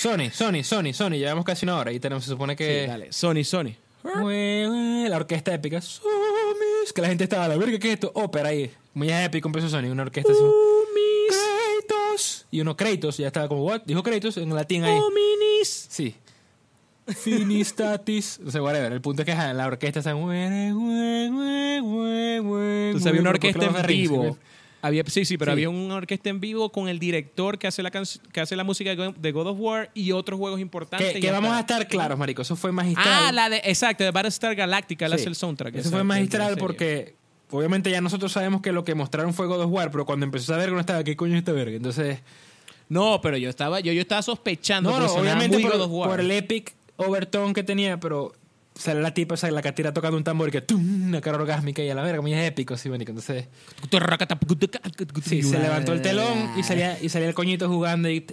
Sony, Sony, Sony, Sony. Llevamos casi una hora y tenemos, se supone que. dale. Sony, Sony. La orquesta épica. Sumis. Que la gente estaba a la verga, ¿qué es esto? Ópera oh, ahí. Muy épico, empezó Sony. Una orquesta así. Y uno créditos. Ya estaba como, ¿what? Dijo créditos en latín ahí. Sí. Finistatis. No sé, whatever. El punto es que la orquesta está. Entonces había una orquesta en vivo pues sí, sí, pero había una orquesta en vivo con el director que hace la, que hace la música de God of War y otros juegos importantes. Que, vamos a estar claros, marico. Eso fue magistral. Ah, la de, exacto, de Battlestar Galactica, la hace el soundtrack. Eso fue magistral porque obviamente ya nosotros sabemos que lo que mostraron fue God of War, pero cuando empezó a ver no estaba, ¿qué coño es esta verga? Entonces... No, pero yo estaba, yo, yo estaba sospechando. No, por, por el epic overtone que tenía, pero sale la tipa, o sea, la catira tocando un tambor y que ¡tum! una cara orgásmica y a la verga, muy épico, sí, Entonces, sí, se levantó el telón y salía, y salía el coñito jugando y...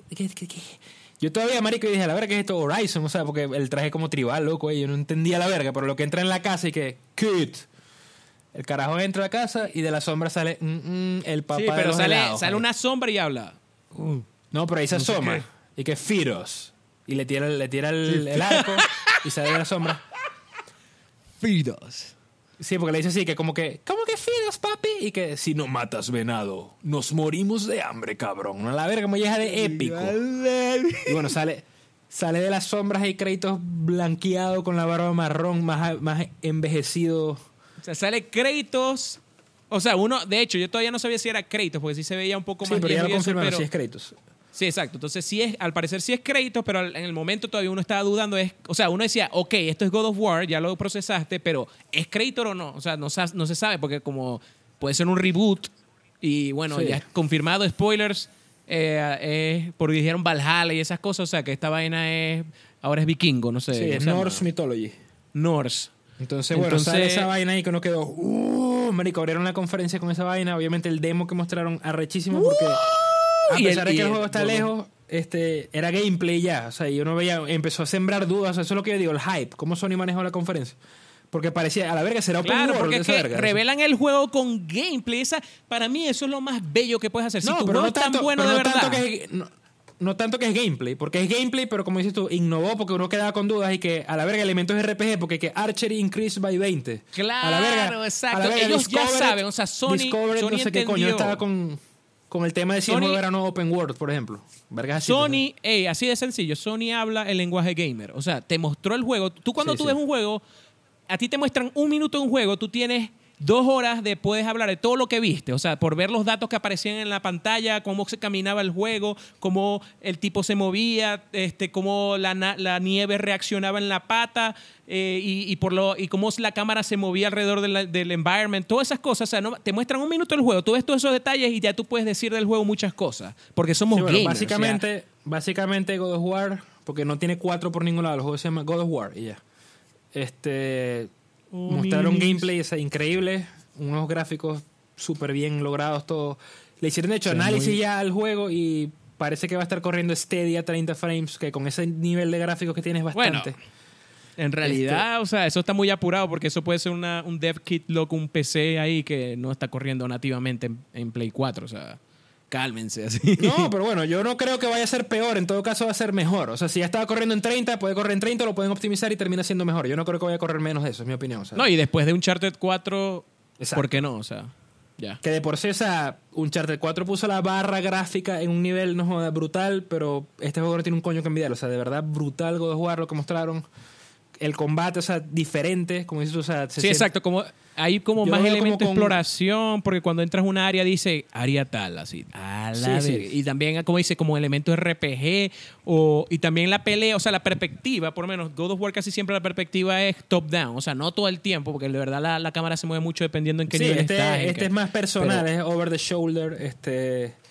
Yo todavía, marico, dije, a la verga, ¿qué es esto? Horizon, o sea, porque el traje como tribal, loco, y yo no entendía la verga, pero lo que entra en la casa y que, kit El carajo entra a la casa y de la sombra sale mm, mm, el papá sí, pero sale, una sombra y habla. Uh. no, pero ahí se asoma y que Firos. Y le tira, le tira el, el arco y sale de la sombra. Fidas. Sí, porque le dice así, que como que, ¿cómo que Fidas, papi? Y que si no matas venado, nos morimos de hambre, cabrón. No la verga, como llega de épico. Y bueno, sale, sale de las sombras y créditos blanqueado con la barba marrón, más, más envejecido. O sea, sale créditos o sea, uno, de hecho, yo todavía no sabía si era crédito, porque sí se veía un poco sí, más pero ya lo confirmaron, si es créditos. Sí, exacto. Entonces, sí es, al parecer sí es crédito, pero en el momento todavía uno estaba dudando. Es, o sea, uno decía, ok, esto es God of War, ya lo procesaste, pero ¿es crédito o no? O sea, no, no se sabe, porque como puede ser un reboot y bueno, ya confirmado, spoilers, eh, porque dijeron Valhalla y esas cosas, o sea, que esta vaina es, ahora es vikingo, no sé. Sí, es Norse Mythology. Norse. Entonces, bueno, sale esa vaina y que uno quedó, uh, marico, abrieron la conferencia con esa vaina. Obviamente el demo que mostraron arrechísimo porque uh, a pesar de que el, juego está lejos, este, era gameplay ya. O sea, yo no veía, empezó a sembrar dudas. O sea, eso es lo que yo digo, el hype. ¿Cómo Sony manejó la conferencia? Porque parecía, a la verga será open claro, world, porque es que revelan el juego con gameplay. Esa, para mí eso es lo más bello que puedes hacer. No, si pero no tan bueno de no verdad. que, no, no tanto que es gameplay, porque es gameplay, pero como dices tú, innovó porque uno quedaba con dudas y que a la verga elementos RPG, porque que Archery increase by 20. Claro, exacto. Ellos ya saben, o sea, Sony, no sé qué coño, estaba con, el tema de si Sony, era no open world, por ejemplo. verga así. Sony, ey, así de sencillo, Sony habla el lenguaje gamer, o sea, te mostró el juego. Tú cuando tú ves un juego, a ti te muestran un minuto de un juego, tú tienes dos horas de hablar de todo lo que viste, o sea, por ver los datos que aparecían en la pantalla, cómo se caminaba el juego, cómo el tipo se movía, este, cómo la, nieve reaccionaba en la pata eh, y, por lo, y cómo la cámara se movía alrededor del environment, todas esas cosas, o sea, te muestran un minuto el juego, tú ves todos esos detalles y ya tú puedes decir del juego muchas cosas, porque somos sí, Básicamente, básicamente God of War, porque no tiene cuatro por ningún lado, el juego se llama God of War y ya. Este, Oh, Mostraron gameplay increíble unos gráficos súper bien logrados, todo. Le hicieron, hecho, análisis ya al juego y parece que va a estar corriendo steady a 30 frames, que con ese nivel de gráficos que tienes bastante. en realidad, este o sea, eso está muy apurado porque eso puede ser una, un dev kit loco, un PC ahí que no está corriendo nativamente en Play 4, o sea cálmense así. No, pero bueno, yo no creo que vaya a ser peor, en todo caso va a ser mejor. O sea, si ya estaba corriendo en 30, puede correr en 30, lo pueden optimizar y termina siendo mejor. Yo no creo que vaya a correr menos de eso, es mi opinión. no, y después de un chart 4, ¿por qué no? O sea, ya. Que de por sí, o un Charted 4 puso la barra gráfica en un nivel, no joda, brutal, pero este juego tiene un coño que envidiar. O sea, de verdad, brutal God de jugar lo que mostraron el combate, o sea, diferente, como dices, o sea, Sí, exacto, como hay como más elementos de exploración, porque cuando entras a un área dice área tal, así, a la sí, y también como dice, como elementos RPG, o, y también la pelea, o sea, la perspectiva, por lo menos God of War casi siempre la perspectiva es top-down, o sea, no todo el tiempo, porque de verdad la, cámara se mueve mucho dependiendo en qué nivel este, Este es más personal, es over the shoulder, este...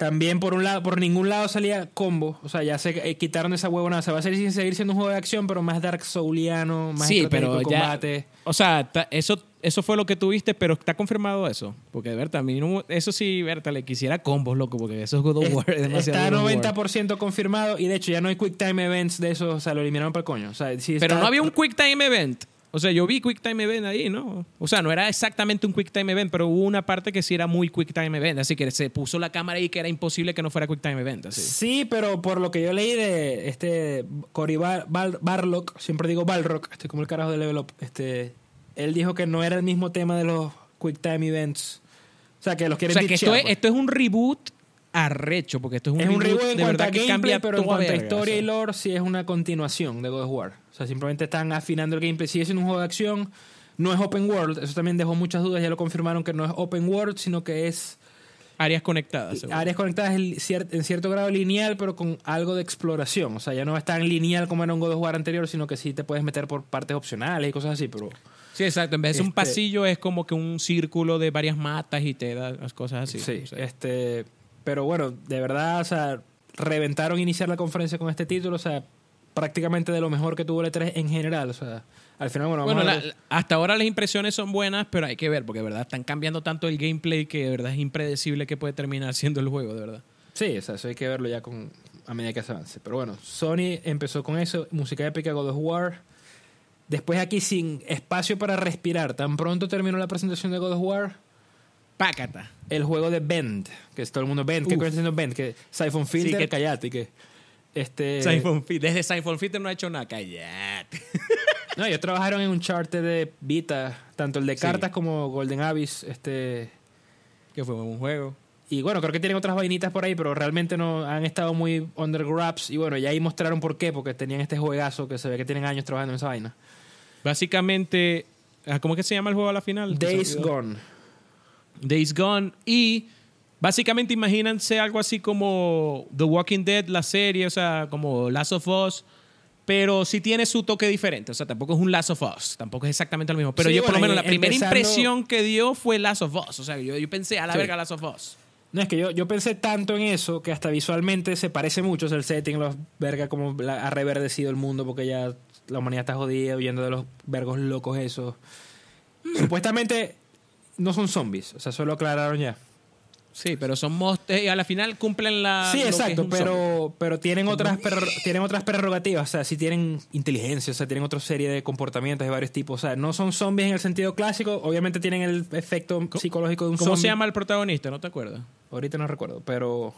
También por un lado, por ningún lado salía combo. O sea, ya se eh, quitaron esa huevona. se va a seguir, siendo un juego de acción, pero más Dark Souliano, más sí, pero combate. o sea, eso, eso fue lo que tuviste, pero está confirmado eso. Porque Berta, a mí no, eso sí, Berta, le quisiera combos, loco, porque eso es God of War. Es, demasiado está 90% confirmado y de hecho ya no hay Quick Time Events de eso, O sea, lo eliminaron para el coño. pero no había un Quick Time Event. O sea, yo vi Quick Time Event ahí, ¿no? O sea, no era exactamente un Quick Time Event, pero hubo una parte que sí era muy Quick Time Event, así que se puso la cámara ahí que era imposible que no fuera Quick Time Event. Sí, pero por lo que yo leí de este Cory Barlock, siempre digo Barlock, estoy como el carajo de Level Up, este, él dijo que no era el mismo tema de los Quick Time Events. O sea, que los quieren O sea, que pues. esto es un reboot arrecho, porque esto es un, es reboot en cuanto a que cambia pero en cuanto a historia y lore, si es una continuación de God of War. O sea, simplemente están afinando el gameplay. si es un juego de acción, no es open world. Eso también dejó muchas dudas, ya lo confirmaron que no es open world, sino que es. Áreas conectadas. Áreas conectadas en cierto, grado lineal, pero con algo de exploración. O sea, ya no es tan lineal como era un God of War anterior, sino que sí te puedes meter por partes opcionales y cosas así, pero. Sí, exacto. En vez de ser un este pasillo, es como que un círculo de varias matas y te da las cosas así. este. Pero bueno, de verdad, o sea, reventaron iniciar la conferencia con este título, o sea, prácticamente de lo mejor que tuvo el E3 en general, o sea, al final, bueno, hasta ahora las impresiones son buenas, pero hay que ver, porque de verdad están cambiando tanto el gameplay que de verdad es impredecible que puede terminar siendo el juego, de verdad. Sí, o sea, eso hay que verlo ya con, a medida que se avance. Pero bueno, Sony empezó con eso, música épica, God of War. Después aquí sin espacio para respirar, tan pronto terminó la presentación de God of War, Pácata. El juego de Bend, que es todo el mundo Bend. ¿Qué coño haciendo Bend? Que Siphon Filter, sí, que callate, que... Este... desde Siphon Filter no ha hecho nada, callate. no, ellos trabajaron en un chart de Vita, tanto el de cartas como Golden Abyss, este... Que fue un juego. Y bueno, creo que tienen otras vainitas por ahí, pero realmente no han estado muy under grabs Y bueno, ya ahí mostraron por qué, porque tenían este juegazo que se ve que tienen años trabajando en esa vaina. Básicamente, ah, ¿cómo es que se llama el juego a la final? Days Gone. Days Gone y básicamente imagínense algo así como The Walking Dead, la serie, o sea, como Last of Us, pero sí tiene su toque diferente, o sea, tampoco es un Last of Us, tampoco es exactamente lo mismo, pero yo por lo menos la primera impresión que dio fue Last of Us, o sea, yo, yo pensé a la verga Last of Us. No, es que yo, yo pensé tanto en eso que hasta visualmente se parece mucho el setting, los verga, como ha reverdecido el mundo porque ya la humanidad está jodida, huyendo de los vergos locos eso. Supuestamente no son zombies. O sea, solo aclararon ya. Sí, pero son monstruos eh, y a la final cumplen la. Sí, exacto, pero, pero tienen, otras tienen otras prerrogativas. O sea, sí tienen inteligencia, o sea, tienen otra serie de comportamientos de varios tipos. O sea, no son zombies en el sentido clásico, obviamente tienen el efecto psicológico de un zombie. ¿Cómo se llama el protagonista? No te acuerdas. Ahorita no recuerdo, pero.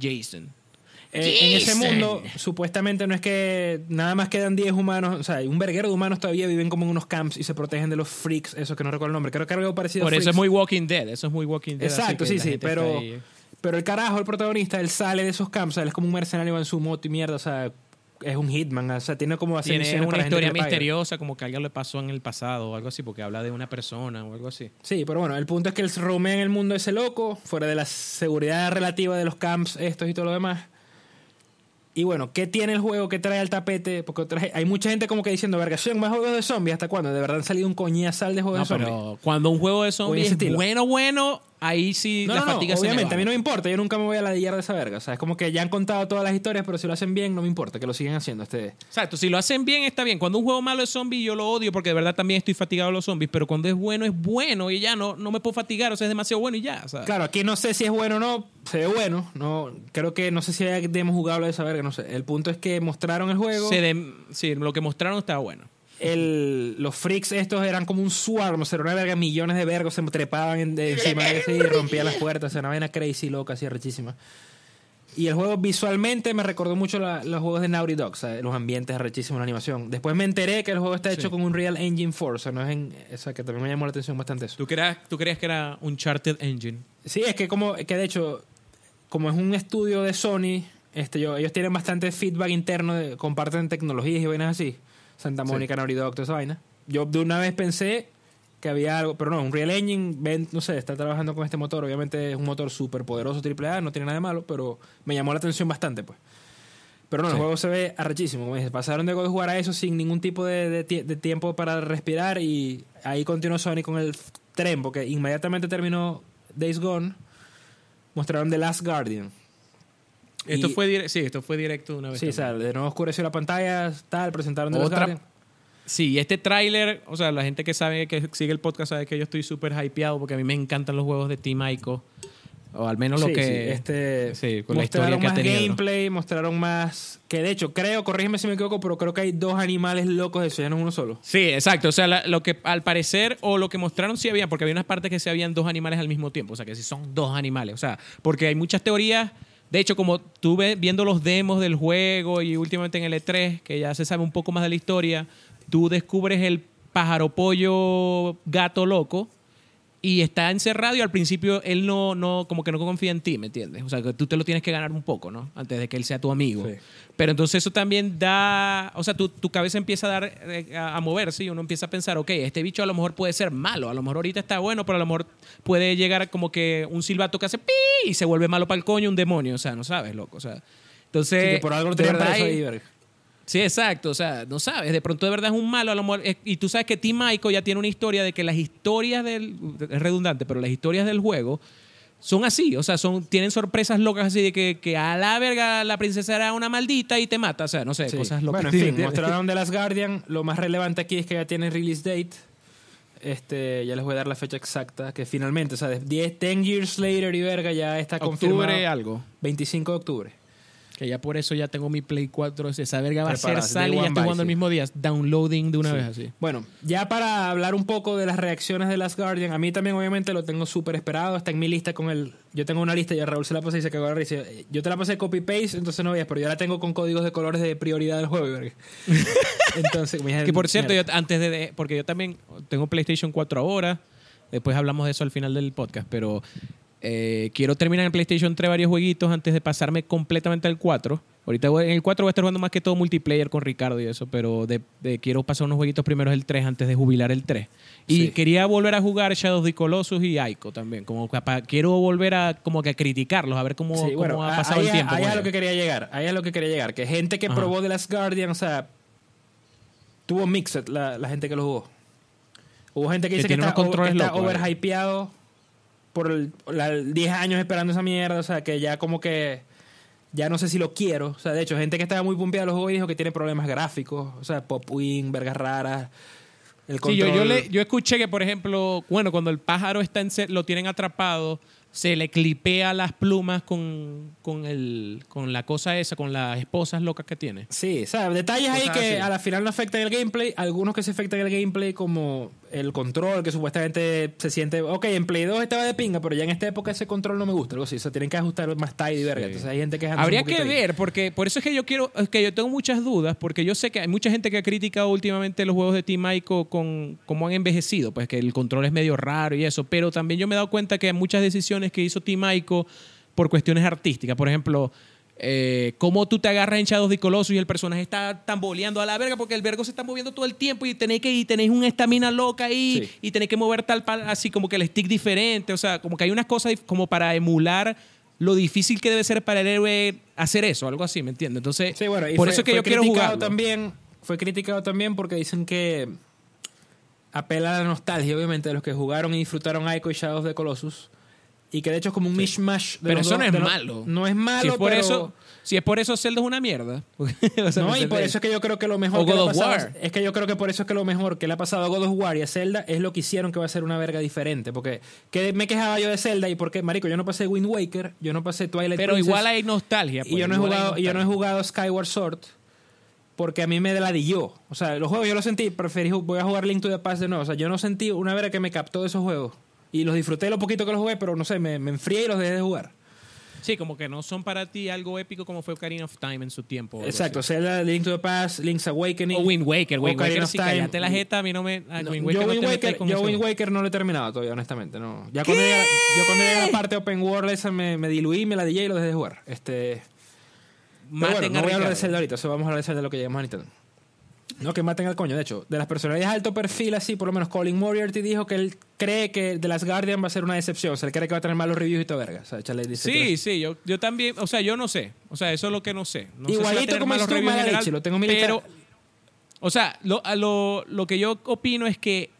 Jason. Eh, en ese mundo, supuestamente no es que nada más quedan 10 humanos, o sea, un verguero de humanos todavía viven como en unos camps y se protegen de los freaks, eso que no recuerdo el nombre. Creo que algo parecido Por eso es muy Walking Dead, eso es muy Walking Dead. Exacto, sí, sí, pero, pero el carajo, el protagonista, él sale de esos camps, él es como un mercenario en su moto y mierda, o sea, es un hitman, o sea, tiene como una historia misteriosa, como que alguien le pasó en el pasado o algo así, porque habla de una persona o algo así. Sí, pero bueno, el punto es que él romea en el mundo ese loco, fuera de la seguridad relativa de los camps estos y todo lo demás. Y bueno, ¿qué tiene el juego? ¿Qué trae al tapete? Porque hay mucha gente como que diciendo, verga, son más juegos de zombies. ¿Hasta cuándo? De verdad han salido un coñazal de juegos de zombies. Pero cuando un juego de zombies bueno, bueno, ahí sí la no, no, obviamente, a mí no me importa, yo nunca me voy a ladillar de esa verga. O sea, es como que ya han contado todas las historias, pero si lo hacen bien, no me importa, que lo sigan haciendo. Este... Exacto, si lo hacen bien, está bien. Cuando un juego malo es zombie, yo lo odio porque de verdad también estoy fatigado de los zombies, pero cuando es bueno, es bueno y ya no, no me puedo fatigar, o sea, es demasiado bueno y ya. Claro, aquí no sé si es bueno o no, se ve bueno, no creo que no sé si hay demos jugable de esa verga, no sé. El punto es que mostraron el juego. Sí, lo que mostraron estaba bueno el, los freaks estos eran como un swarm, se una millones de vergos se trepaban encima de ese y rompían las puertas, era una vaina crazy, loca, así rechísima. Y el juego visualmente me recordó mucho los juegos de Naughty Dog, los ambientes rechísimos, la animación. Después me enteré que el juego está hecho con un Real Engine force o sea, no es en, que también me llamó la atención bastante eso. ¿Tú creías ¿Tú que era un Engine? Sí, es que como que de hecho, como es un estudio de Sony, este, ellos tienen bastante feedback interno, comparten tecnologías y vainas así. Santa Mónica, sí. Noridoc, toda esa vaina. Yo de una vez pensé que había algo, pero no, un Real Engine, no sé, está trabajando con este motor. Obviamente es un motor súper poderoso, AAA, no tiene nada de malo, pero me llamó la atención bastante, pues. Pero no, el juego se ve arrechísimo, como Pasaron de jugar a eso sin ningún tipo de, de tiempo para respirar y ahí continuó Sony con el tren, porque inmediatamente terminó Days Gone, mostraron The Last Guardian, esto fue sí, esto fue directo una vez. Sí, o sea, de nuevo oscureció la pantalla, tal, presentaron de Otra, Sí, este tráiler, o sea, la gente que sabe que sigue el podcast sabe que yo estoy súper hypeado porque a mí me encantan los juegos de Team Ico. O al menos lo que. Sí, este, sí, con mostraron más gameplay, mostraron más. Que de hecho, creo, corrígeme si me equivoco, pero creo que hay dos animales locos de eso, ya no uno solo. Sí, exacto. O sea, lo que al parecer, o lo que mostraron sí había, porque había unas partes que sí habían dos animales al mismo tiempo. O sea, que sí son dos animales. O sea, porque hay muchas teorías de hecho, como tuve viendo los demos del juego y últimamente en el E3, que ya se sabe un poco más de la historia, tú descubres el pájaro pollo gato loco, y está encerrado y al principio él no, no, como que no confía en ti, ¿me entiendes? O sea, que tú te lo tienes que ganar un poco, ¿no? Antes de que él sea tu amigo. Pero entonces eso también da, o sea, tu, cabeza empieza a dar, eh, a, moverse y uno empieza a pensar, ok, este bicho a lo mejor puede ser malo, a lo mejor ahorita está bueno, pero a lo mejor puede llegar como que un silbato que hace pi y se vuelve malo para el coño, un demonio, o sea, no sabes, loco, o sea. Entonces, por algo no verdad, ahí, Sí, exacto. O sea, no sabes. De pronto de verdad es un malo. A lo mejor, y tú sabes que Tim Michael ya tiene una historia de que las historias del. Es redundante, pero las historias del juego son así. O sea, son, tienen sorpresas locas así de que, a la verga la princesa era una maldita y te mata. O sea, no sé, cosas locas. Bueno, en fin, mostraron de las Guardian. Lo más relevante aquí es que ya tienen release date. Este, ya les voy a dar la fecha exacta, que finalmente, o sea, 10, years later y verga, ya está confirmado. ¿Octubre algo? 25 de octubre. Que ya por eso ya tengo mi Play 4. Esa verga va a ser sale y ya estoy jugando el mismo día. Downloading de una vez así. Bueno, ya para hablar un poco de las reacciones de Last Guardian, a mí también obviamente lo tengo súper esperado. Está en mi lista con el... Yo tengo una lista y a Raúl se la pasé y se cagó la risa. Eh, yo te la pasé copy-paste, entonces no veas pero yo la tengo con códigos de colores de prioridad del juego. Verga. entonces, Que por cierto, yo, antes de... Porque yo también tengo PlayStation 4 ahora. Después hablamos de eso al final del podcast, pero eh, quiero terminar en PlayStation 3 varios jueguitos antes de pasarme completamente al 4. Ahorita en el 4 voy a estar jugando más que todo multiplayer con Ricardo y eso, pero quiero pasar unos jueguitos primero el 3 antes de jubilar el 3. Y quería volver a jugar Shadows of the Colossus y Aiko también. Como quiero volver a como que criticarlos, a ver cómo, ha pasado el tiempo. Ahí es lo que quería llegar, ahí es lo que quería llegar. Que gente que probó The Last Guardian, o sea, tuvo mixed la, gente que lo jugó. Hubo gente que, dice que, está, que está overhypeado por 10 años esperando esa mierda, o sea, que ya como que ya no sé si lo quiero. O sea, de hecho, gente que estaba muy pumpeada de los juegos dijo que tiene problemas gráficos, o sea, pop wing, vergas raras. El Sí, yo, le, yo escuché que, por ejemplo, bueno, cuando el pájaro está en, lo tienen atrapado, se le clipea las plumas con, con, la cosa esa, con las esposas locas que tiene. Sí, o sea, detalles ahí que a la final no afectan el gameplay, algunos que se afectan el gameplay como el control que supuestamente se siente, ok, en Play 2 estaba de pinga, pero ya en esta época ese control no me gusta, algo así, o tienen que ajustar más tight y verga, entonces hay gente que... Habría que ver, porque por eso es que yo quiero, que yo tengo muchas dudas, porque yo sé que hay mucha gente que ha criticado últimamente los juegos de Team Ico con cómo han envejecido, pues que el control es medio raro y eso, pero también yo me he dado cuenta que hay muchas decisiones que hizo Team Ico por cuestiones artísticas, por ejemplo eh, cómo tú te agarras en Shadows de Colossus y el personaje está tamboleando a la verga porque el vergo se está moviendo todo el tiempo y tenéis que y tenéis una estamina loca ahí y tenéis que mover tal así como que el stick diferente, o sea, como que hay unas cosas como para emular lo difícil que debe ser para el héroe hacer eso, algo así, ¿me entiendes? Entonces, por eso que yo quiero jugar. También, fue criticado también porque dicen que apela a la nostalgia, obviamente, de los que jugaron y disfrutaron Ico y Shadows de Colossus y que de hecho es como un mishmash de Pero eso no es malo. No es malo, Si es por eso, si es por eso Zelda es una mierda. no, y por eso es que yo creo que lo mejor God of War. es que yo creo que por eso es que lo mejor que le ha pasado a God of War y a Zelda es lo que hicieron que va a ser una verga diferente, porque que me quejaba yo de Zelda y porque marico, yo no pasé Wind Waker, yo no pasé Twilight Pero igual hay nostalgia. y yo pues, no he jugado y yo no he jugado Skyward Sword porque a mí me la O sea, los juegos yo los sentí, preferí voy a jugar Link to the Past de nuevo, o sea, yo no sentí una verga que me captó de esos juegos y los disfruté lo poquito que los jugué, pero no sé, me, me enfrié y los dejé de jugar. Sí, como que no son para ti algo épico como fue Ocarina of Time en su tiempo. Exacto, sea Link to the Past, Link's Awakening. O Wind Waker, Wind Waker. Of Time. la jeta, a mí no me. Ah, Wind Waker yo no Wind, Waker, no lo he terminado todavía, honestamente. No. Ya yo cuando llegué a la parte Open World, esa me, me diluí, me la DJ y lo dejé de jugar. Este, pero bueno, no voy a hablar de Zelda ahorita, vamos a hablar de Zelda lo que llegamos a Nintendo. No, que maten al coño. De hecho, de las personalidades de alto perfil, así, por lo menos Colin Moriarty dijo que él cree que de las Guardian va a ser una decepción. O sea, él cree que va a tener malos reviews y toda verga. sí, sí, yo, también. O sea, yo no sé. O sea, eso es lo que no sé. Igualito como general, lo tengo militar. Pero, o sea, lo, lo que yo opino es que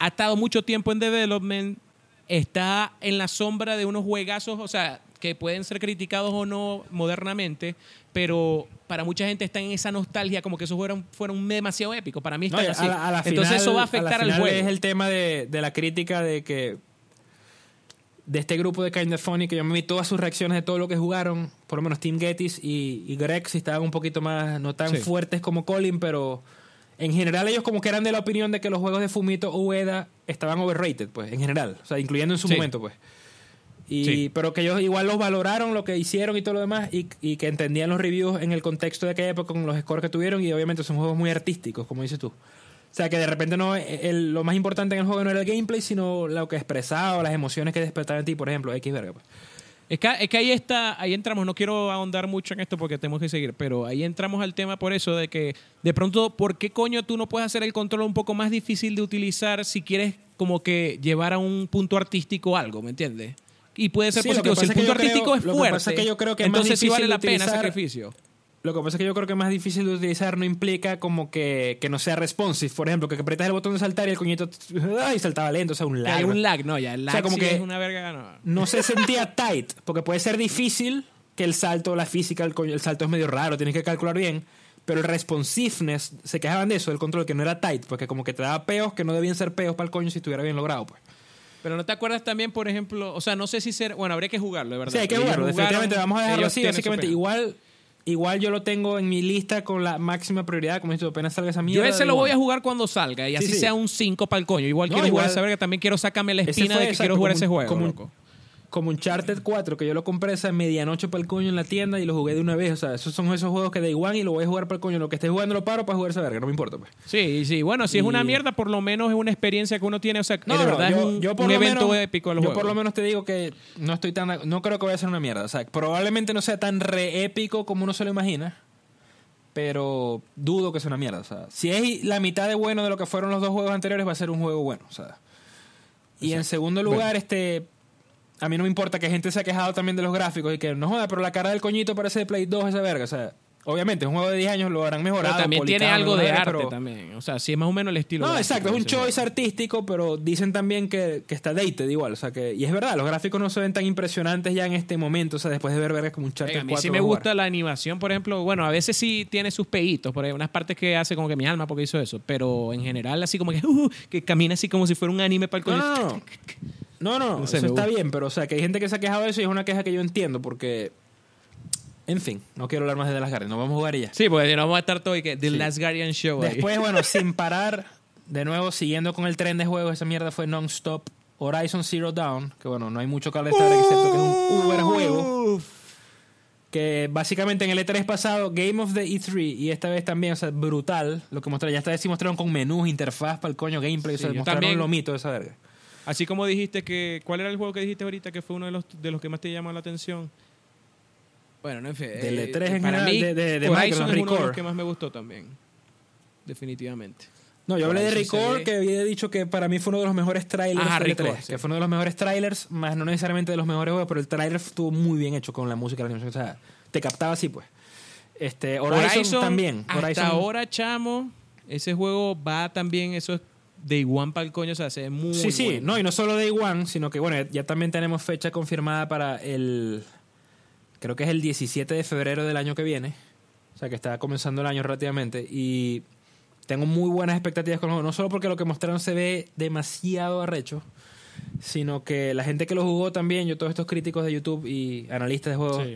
ha estado mucho tiempo en development, está en la sombra de unos juegazos. O sea, que pueden ser criticados o no modernamente, pero para mucha gente está en esa nostalgia como que esos fueron, fueron demasiado épicos. Para mí está Entonces eso va a afectar al juego. Es el tema de, la crítica de que de este grupo de Kind of Funny, que yo me vi todas sus reacciones de todo lo que jugaron, por lo menos Tim Gettys y, Greg, si estaban un poquito más, no tan fuertes como Colin, pero en general ellos como que eran de la opinión de que los juegos de Fumito o Ueda estaban overrated, pues, en general, o sea, incluyendo en su momento, pues. Y, Pero que ellos igual los valoraron, lo que hicieron y todo lo demás, y, que entendían los reviews en el contexto de aquella época, con los scores que tuvieron, y obviamente son juegos muy artísticos, como dices tú. O sea, que de repente no eh, lo más importante en el juego no era el gameplay, sino lo que expresaba, las emociones que despertaba en ti, por ejemplo, X verga. Pues. Es que, es que ahí está, ahí entramos, no quiero ahondar mucho en esto porque tenemos que seguir, pero ahí entramos al tema por eso de que de pronto, ¿por qué coño tú no puedes hacer el control un poco más difícil de utilizar si quieres como que llevar a un punto artístico algo, ¿me entiendes? y puede ser positivo. Si el punto artístico es fuerte, lo que pasa es que yo creo que entonces la pena sacrificio. Lo que pasa es que yo creo que más difícil de utilizar no implica como que, que no sea responsive. Por ejemplo, que apretas el botón de saltar y el coñito y saltaba lento, o sea, un lag. un lag, no, ya el lag es una verga. No. se sentía tight, porque puede ser difícil que el salto, la física, el, el salto es medio raro, tienes que calcular bien pero el responsiveness, se quejaban de eso, del control, que no era tight, porque como que te daba peos que no debían ser peos para el coño si estuviera bien logrado, pues. Pero no te acuerdas también, por ejemplo, o sea, no sé si ser, bueno, habría que jugarlo, de verdad. Sí, hay que jugarlo, definitivamente vamos a dejarlo así, igual Igual yo lo tengo en mi lista con la máxima prioridad, como esto apenas salga esa mierda. Yo ese lo voy a jugar cuando salga y así sea un 5 para el coño. Igual quiero igual, jugar esa también quiero sacarme la espina de que quiero jugar ese juego como un Charter 4, que yo lo compré esa medianoche para el coño en la tienda y lo jugué de una vez. O sea, esos son esos juegos que da igual y lo voy a jugar para el coño. Lo que esté jugando lo paro para jugar esa verga, no me importa. Pues. Sí, sí. Bueno, si es una mierda, por lo menos es una experiencia que uno tiene. O sea, no, verdad yo, por lo menos, épico Yo por lo menos te digo que no estoy tan. No creo que vaya a ser una mierda. O sea, probablemente no sea tan re épico como uno se lo imagina pero dudo que sea una mierda. O sea, si es la mitad de bueno de lo que fueron los dos juegos anteriores, va a ser un juego bueno. O sea. Y en segundo lugar, este a mí no me importa que gente se ha quejado también de los gráficos y que no joda, pero la cara del coñito parece de Play 2 esa verga. O sea, obviamente, es un juego de 10 años, lo harán mejorado. Pero también tiene algo de arte también. O sea, sí es más o menos el estilo. No, exacto, es un choice artístico, pero dicen también que, que, está dated igual. O sea, que, y es verdad, los gráficos no se ven tan impresionantes ya en este momento. O sea, después de ver vergas como un Charter A mí sí me gusta la animación, por ejemplo. Bueno, a veces sí tiene sus peitos, por ahí unas partes que hace como que mi alma porque hizo eso. Pero en general, así como que, uh, que camina así como si fuera un anime para el coñito. no, no. No, no, eso está bien, pero o sea, que hay gente que se ha quejado de eso y es una queja que yo entiendo porque... En fin, no quiero hablar más de The Last Guardian, nos vamos a jugar ya. Sí, porque si no vamos a estar todo y que The Last Guardian Show. Después, bueno, sin parar, de nuevo, siguiendo con el tren de juegos, esa mierda fue non-stop. Horizon Zero Down, que bueno, no hay mucho que hablar excepto que es un Uber juego. Que básicamente en el E3 pasado, Game of the E3, y esta vez también, o sea, brutal lo que mostraron. Ya esta vez sí mostraron con menús, interfaz para el coño, gameplay, mostraron también... lo mito de esa verga. Así como dijiste que, ¿cuál era el juego que dijiste ahorita que fue uno de los, de los que más te llamó la atención? Bueno, no fin, eh, e para mí, de, de, es uno de que más me gustó también. Definitivamente. No, yo hablé de Record, que había dicho que para mí fue uno de los mejores trailers Ajá, e Que fue uno de los mejores trailers, más no necesariamente de los mejores juegos, pero el trailer estuvo muy bien hecho con la música, la animación. O sea, te captaba así, pues. Este, Horizon, Horizon también. Hasta ahora, chamo, ese juego va también, eso es Day One para el coño, o sea, se ve muy. Sí, sí, no, y no solo Day One, sino que bueno, ya también tenemos fecha confirmada para el. Creo que es el 17 de febrero del año que viene. O sea, que está comenzando el año relativamente. Y tengo muy buenas expectativas con el juego. No solo porque lo que mostraron se ve demasiado arrecho, sino que la gente que lo jugó también, yo todos estos críticos de YouTube y analistas de juegos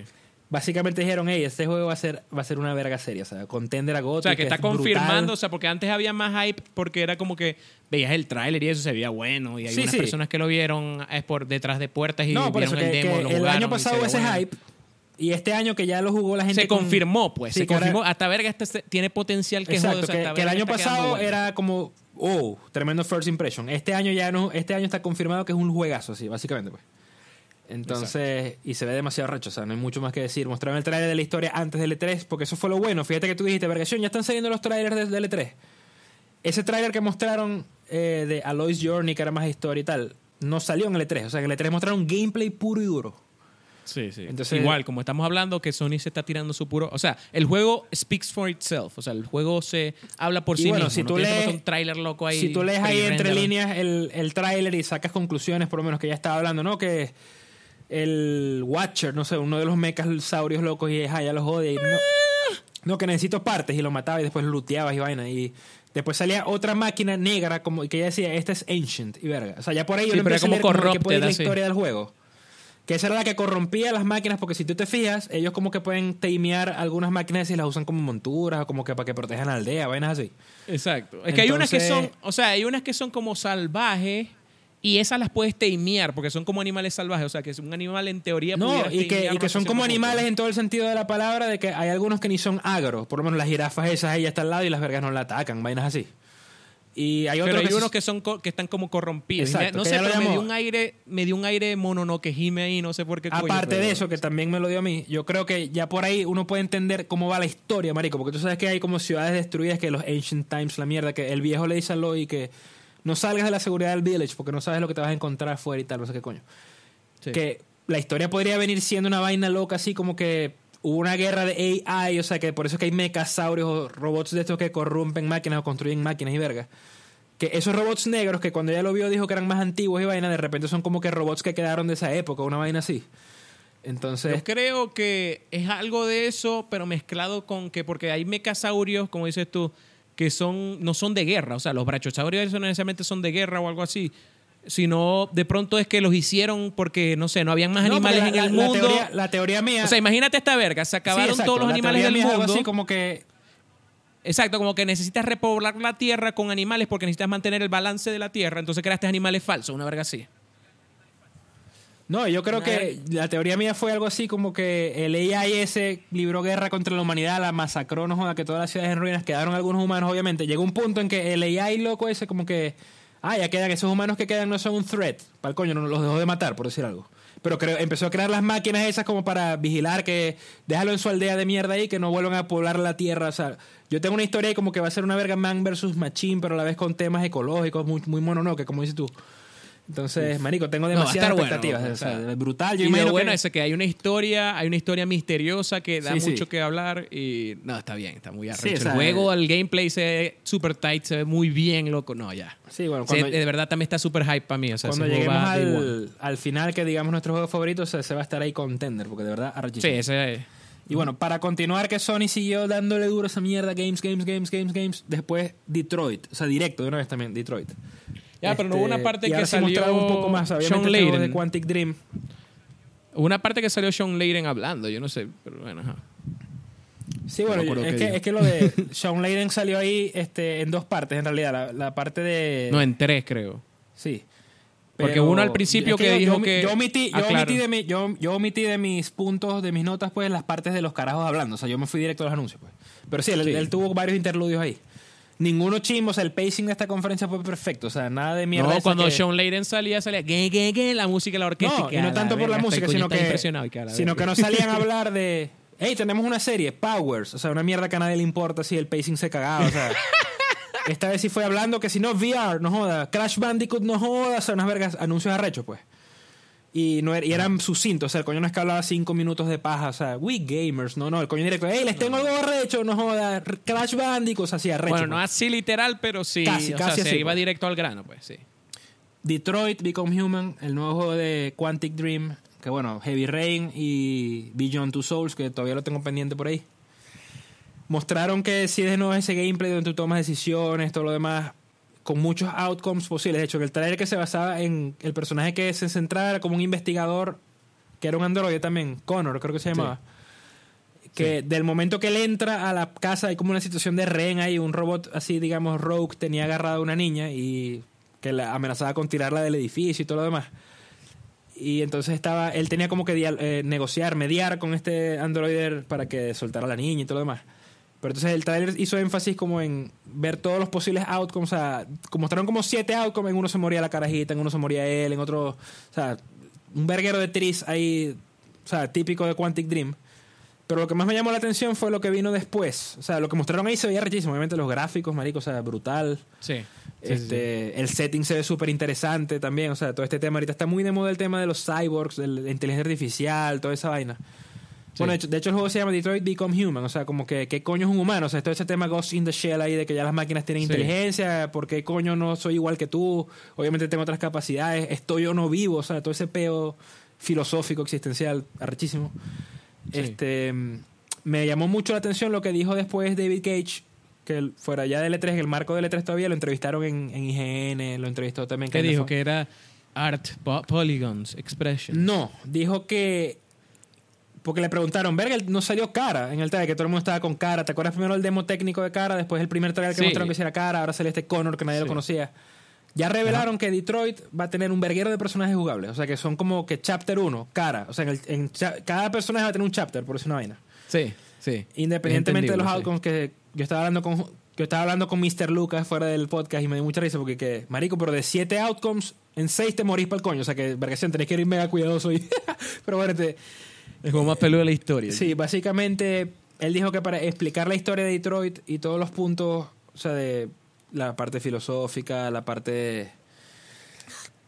básicamente dijeron, hey, este juego va a ser, va a ser una verga seria, o sea, contender a gota. O sea, que, está confirmando, o sea, porque antes había más hype porque era como que veías el tráiler y eso se veía bueno y hay unas personas que lo vieron es por detrás de puertas y vieron eso, el demo, que el año pasado ese hype y este año que ya lo jugó la gente. Se confirmó, pues. se confirmó. Hasta verga este tiene potencial que Exacto, o sea, que, el año pasado era como. Oh, tremendo first impression. Este año ya no. Este año está confirmado que es un juegazo, así, básicamente, pues. Entonces, y se ve demasiado recho, o sea, no hay mucho más que decir. Mostraron el trailer de la historia antes del E3, porque eso fue lo bueno. Fíjate que tú dijiste, Vergación, ya están saliendo los trailers del E3. Ese trailer que mostraron eh, de Aloy's Journey, que era más historia y tal, no salió en el E3. O sea, en el E3 mostraron gameplay puro y duro. Sí, sí. Entonces, Igual, como estamos hablando, que Sony se está tirando su puro. O sea, el juego speaks for itself. O sea, el juego se habla por sí mismo. Si tú lees, un loco ahí. Si tú lees ahí entre líneas el, el trailer y sacas conclusiones, por lo menos que ya estaba hablando, ¿no? Que el Watcher, no sé, uno de los mecha-saurios locos y es, ya los odia. Y no, no, que necesito partes y lo mataba y después lo y vaina. Y después salía otra máquina negra como que ella decía, esta es Ancient y verga. O sea, ya por ahí como, como que la historia del juego. Que esa era la que corrompía las máquinas, porque si tú te fijas, ellos como que pueden tamear algunas máquinas y las usan como monturas, o como que para que protejan la aldea, vainas así. Exacto. Es que hay unas que son, o sea, hay unas que son como salvajes y esas las puedes teimear porque son como animales salvajes. O sea, que es un animal en teoría. No, y que, y que son como animales en todo el sentido de la palabra, de que hay algunos que ni son agro Por lo menos las jirafas esas, ella está al lado y las vergas no la atacan, vainas así. Y hay otros que unos que, son, que están como corrompidos. no sé, pero me dio, un aire, me dio un aire mono, no que gime ahí, no sé por qué. Aparte de eso, que también me lo dio a mí, yo creo que ya por ahí uno puede entender cómo va la historia, marico. Porque tú sabes que hay como ciudades destruidas, que los Ancient Times, la mierda, que el viejo le dice a y que no salgas de la seguridad del village porque no sabes lo que te vas a encontrar afuera y tal, no sé qué coño. Que la historia podría venir siendo una vaina loca así como que hubo una guerra de AI, o sea que por eso es que hay mecasaurios o robots de estos que corrompen máquinas o construyen máquinas y verga. Que esos robots negros que cuando ella lo vio dijo que eran más antiguos y vaina, de repente son como que robots que quedaron de esa época, una vaina así. Entonces. Yo creo que es algo de eso, pero mezclado con que, porque hay mecasaurios, como dices tú, que son, no son de guerra. O sea, los brachiosaurios no necesariamente son de guerra o algo así. Sino de pronto es que los hicieron porque, no sé, no habían más animales en el mundo. La teoría, mía. O sea, imagínate esta verga. Se acabaron todos los animales del mundo. así como que Exacto, como que necesitas repoblar la tierra con animales porque necesitas mantener el balance de la tierra, entonces creaste animales falsos, una verga así. No, yo creo que la teoría mía fue algo así como que el AI ese libró guerra contra la humanidad, la masacró, no joda, que todas las ciudades en ruinas, quedaron algunos humanos, obviamente. Llegó un punto en que el AI loco ese como que, ah, ya quedan, esos humanos que quedan no son un threat, para el coño, no los dejó de matar, por decir algo. Pero creo, empezó a crear las máquinas esas como para vigilar que déjalo en su aldea de mierda ahí, que no vuelvan a poblar la tierra. O sea, yo tengo una historia ahí como que va a ser una verga man versus machín, pero a la vez con temas ecológicos, muy, muy mono, como dices tú, entonces, marico, tengo demasiadas expectativas. brutal. Yo y lo bueno es que hay una historia, hay una historia misteriosa que da mucho que hablar y no, está bien, está muy arrecho. el juego, eh, el gameplay se ve súper tight, se ve muy bien, loco. No, ya. Sí, bueno, cuando... de verdad también está súper hype para mí. O sea, cuando lleguemos al, al, final que digamos nuestro juego favorito, se va a estar ahí contender, porque de verdad arrechísimo. Sí, ese Y bueno, para continuar que Sony siguió dándole duro a esa mierda, games, games, games, games, games, después Detroit, o sea, directo de una vez también, Detroit. Ya, pero no hubo una este, parte que salió un poco más, Sean Layden. de Quantic Dream. una parte que salió Sean Layden hablando, yo no sé, pero bueno, Sí, bueno, es, que, es que lo de Sean Layden salió ahí este, en dos partes, en realidad. La, parte de. No, en tres, creo. Sí. Porque uno al principio que, dijo que. Yo omití, yo, omití de yo omití, de mis puntos, de mis notas, pues, las partes de los carajos hablando. O sea, yo me fui directo a los anuncios, pues. Pero sí, él, tuvo varios interludios ahí ninguno chimbo. O sea, el pacing de esta conferencia fue perfecto. O sea, nada de mierda. No, cuando Sean Layden salía, salía la música, la orquesta. No, no tanto por la música, este sino que, sino que no salían a hablar de. Hey, tenemos una serie, Powers. O sea, una mierda que a nadie le importa si el pacing se cagaba. O sea. esta vez sí fue hablando que si no, VR, no joda. Crash Bandicoot, no joda. son unas vergas, anuncios arrechos, pues. Y, eran ah. sucintos, o sea, el coño no es que hablaba cinco minutos de paja, o sea, we gamers, no, no, el coño directo, hey, les tengo algo hecho no joda, Crash Bandicoot, o así Bueno, pues. no así literal, pero sí, casi, se iba pues. directo al grano, pues, sí. Detroit Become Human, el nuevo juego de Quantic Dream, que bueno, Heavy Rain y Beyond Two Souls, que todavía lo tengo pendiente por ahí. Mostraron que si de nuevo ese gameplay donde tú tomas decisiones, todo lo demás, con muchos outcomes posibles. De hecho, en el trailer que se basaba en el personaje que se centraba era como un investigador, que era un androide también, Connor, creo que se llamaba. Que del momento que él entra a la casa hay como una situación de rehén y un robot así, digamos, rogue, tenía agarrada a una niña y que la amenazaba con tirarla del edificio y todo lo demás. Y entonces estaba, él tenía como que eh, negociar, mediar con este androide para que soltara a la niña y todo lo demás. Pero entonces el trailer hizo énfasis como en ver todos los posibles outcomes. O sea, mostraron como siete outcomes. En uno se moría la carajita, en uno se moría él, en otro. O sea, un verguero de tris ahí. O sea, típico de Quantic Dream. Pero lo que más me llamó la atención fue lo que vino después. O sea, lo que mostraron ahí se veía rechísimo. Obviamente los gráficos, marico, o sea, brutal. Sí. Este, El setting se ve súper interesante también. O sea, todo este tema ahorita está muy de moda el tema de los cyborgs, de la inteligencia artificial, toda esa vaina. Bueno, de hecho, el juego se llama Detroit Become Human, o sea, como que qué coño es un humano, o sea, todo ese tema Ghost in the Shell ahí de que ya las máquinas tienen inteligencia, por qué coño no soy igual que tú, obviamente tengo otras capacidades, estoy yo no vivo, o sea, todo ese peo filosófico, existencial, arrechísimo. Este, mm, me llamó mucho la atención lo que dijo después David Cage, que fuera ya de L3, en el marco de L3 todavía, lo entrevistaron en, IGN, lo entrevistó también. ¿Qué dijo? Que era art, polygons, expression. No, dijo que porque le preguntaron, verga, no salió cara en el trailer, que todo el mundo estaba con cara. ¿Te acuerdas primero el demo técnico de cara? Después el primer trailer que mostraron que hiciera cara, ahora sale este Connor que nadie lo conocía. Ya revelaron que Detroit va a tener un verguero de personajes jugables. O sea, que son como que chapter 1, cara. O sea, en cada personaje va a tener un chapter, por eso una vaina. Sí, sí. Independientemente de los outcomes que yo estaba hablando con yo estaba hablando con Mr. Lucas fuera del podcast y me dio mucha risa porque que, marico, pero de siete outcomes, en seis te morís para el coño. O sea que, vergación, tenés que ir mega cuidadoso y. pero bueno, te, es como más peludo de la historia. Sí, básicamente él dijo que para explicar la historia de Detroit y todos los puntos, o sea, de la parte filosófica, la parte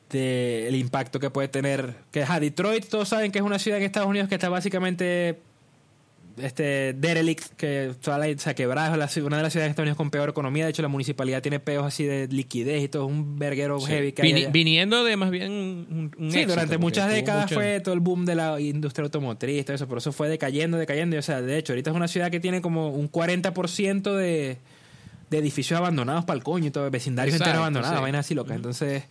del impacto que puede tener, que a Detroit todos saben que es una ciudad en Estados Unidos que está básicamente este derelict que toda la, quebrado, es una de las ciudades de Estados Unidos con peor economía. De hecho, la municipalidad tiene peos así de liquidez y todo, un verguero heavy Viniendo de más bien un, Sí, durante muchas décadas fue todo el boom de la industria automotriz, todo eso, por eso fue decayendo, decayendo. o sea, de hecho, ahorita es una ciudad que tiene como un 40% de, de edificios abandonados para el coño y todo, vecindarios abandonados, vainas así locas. Entonces,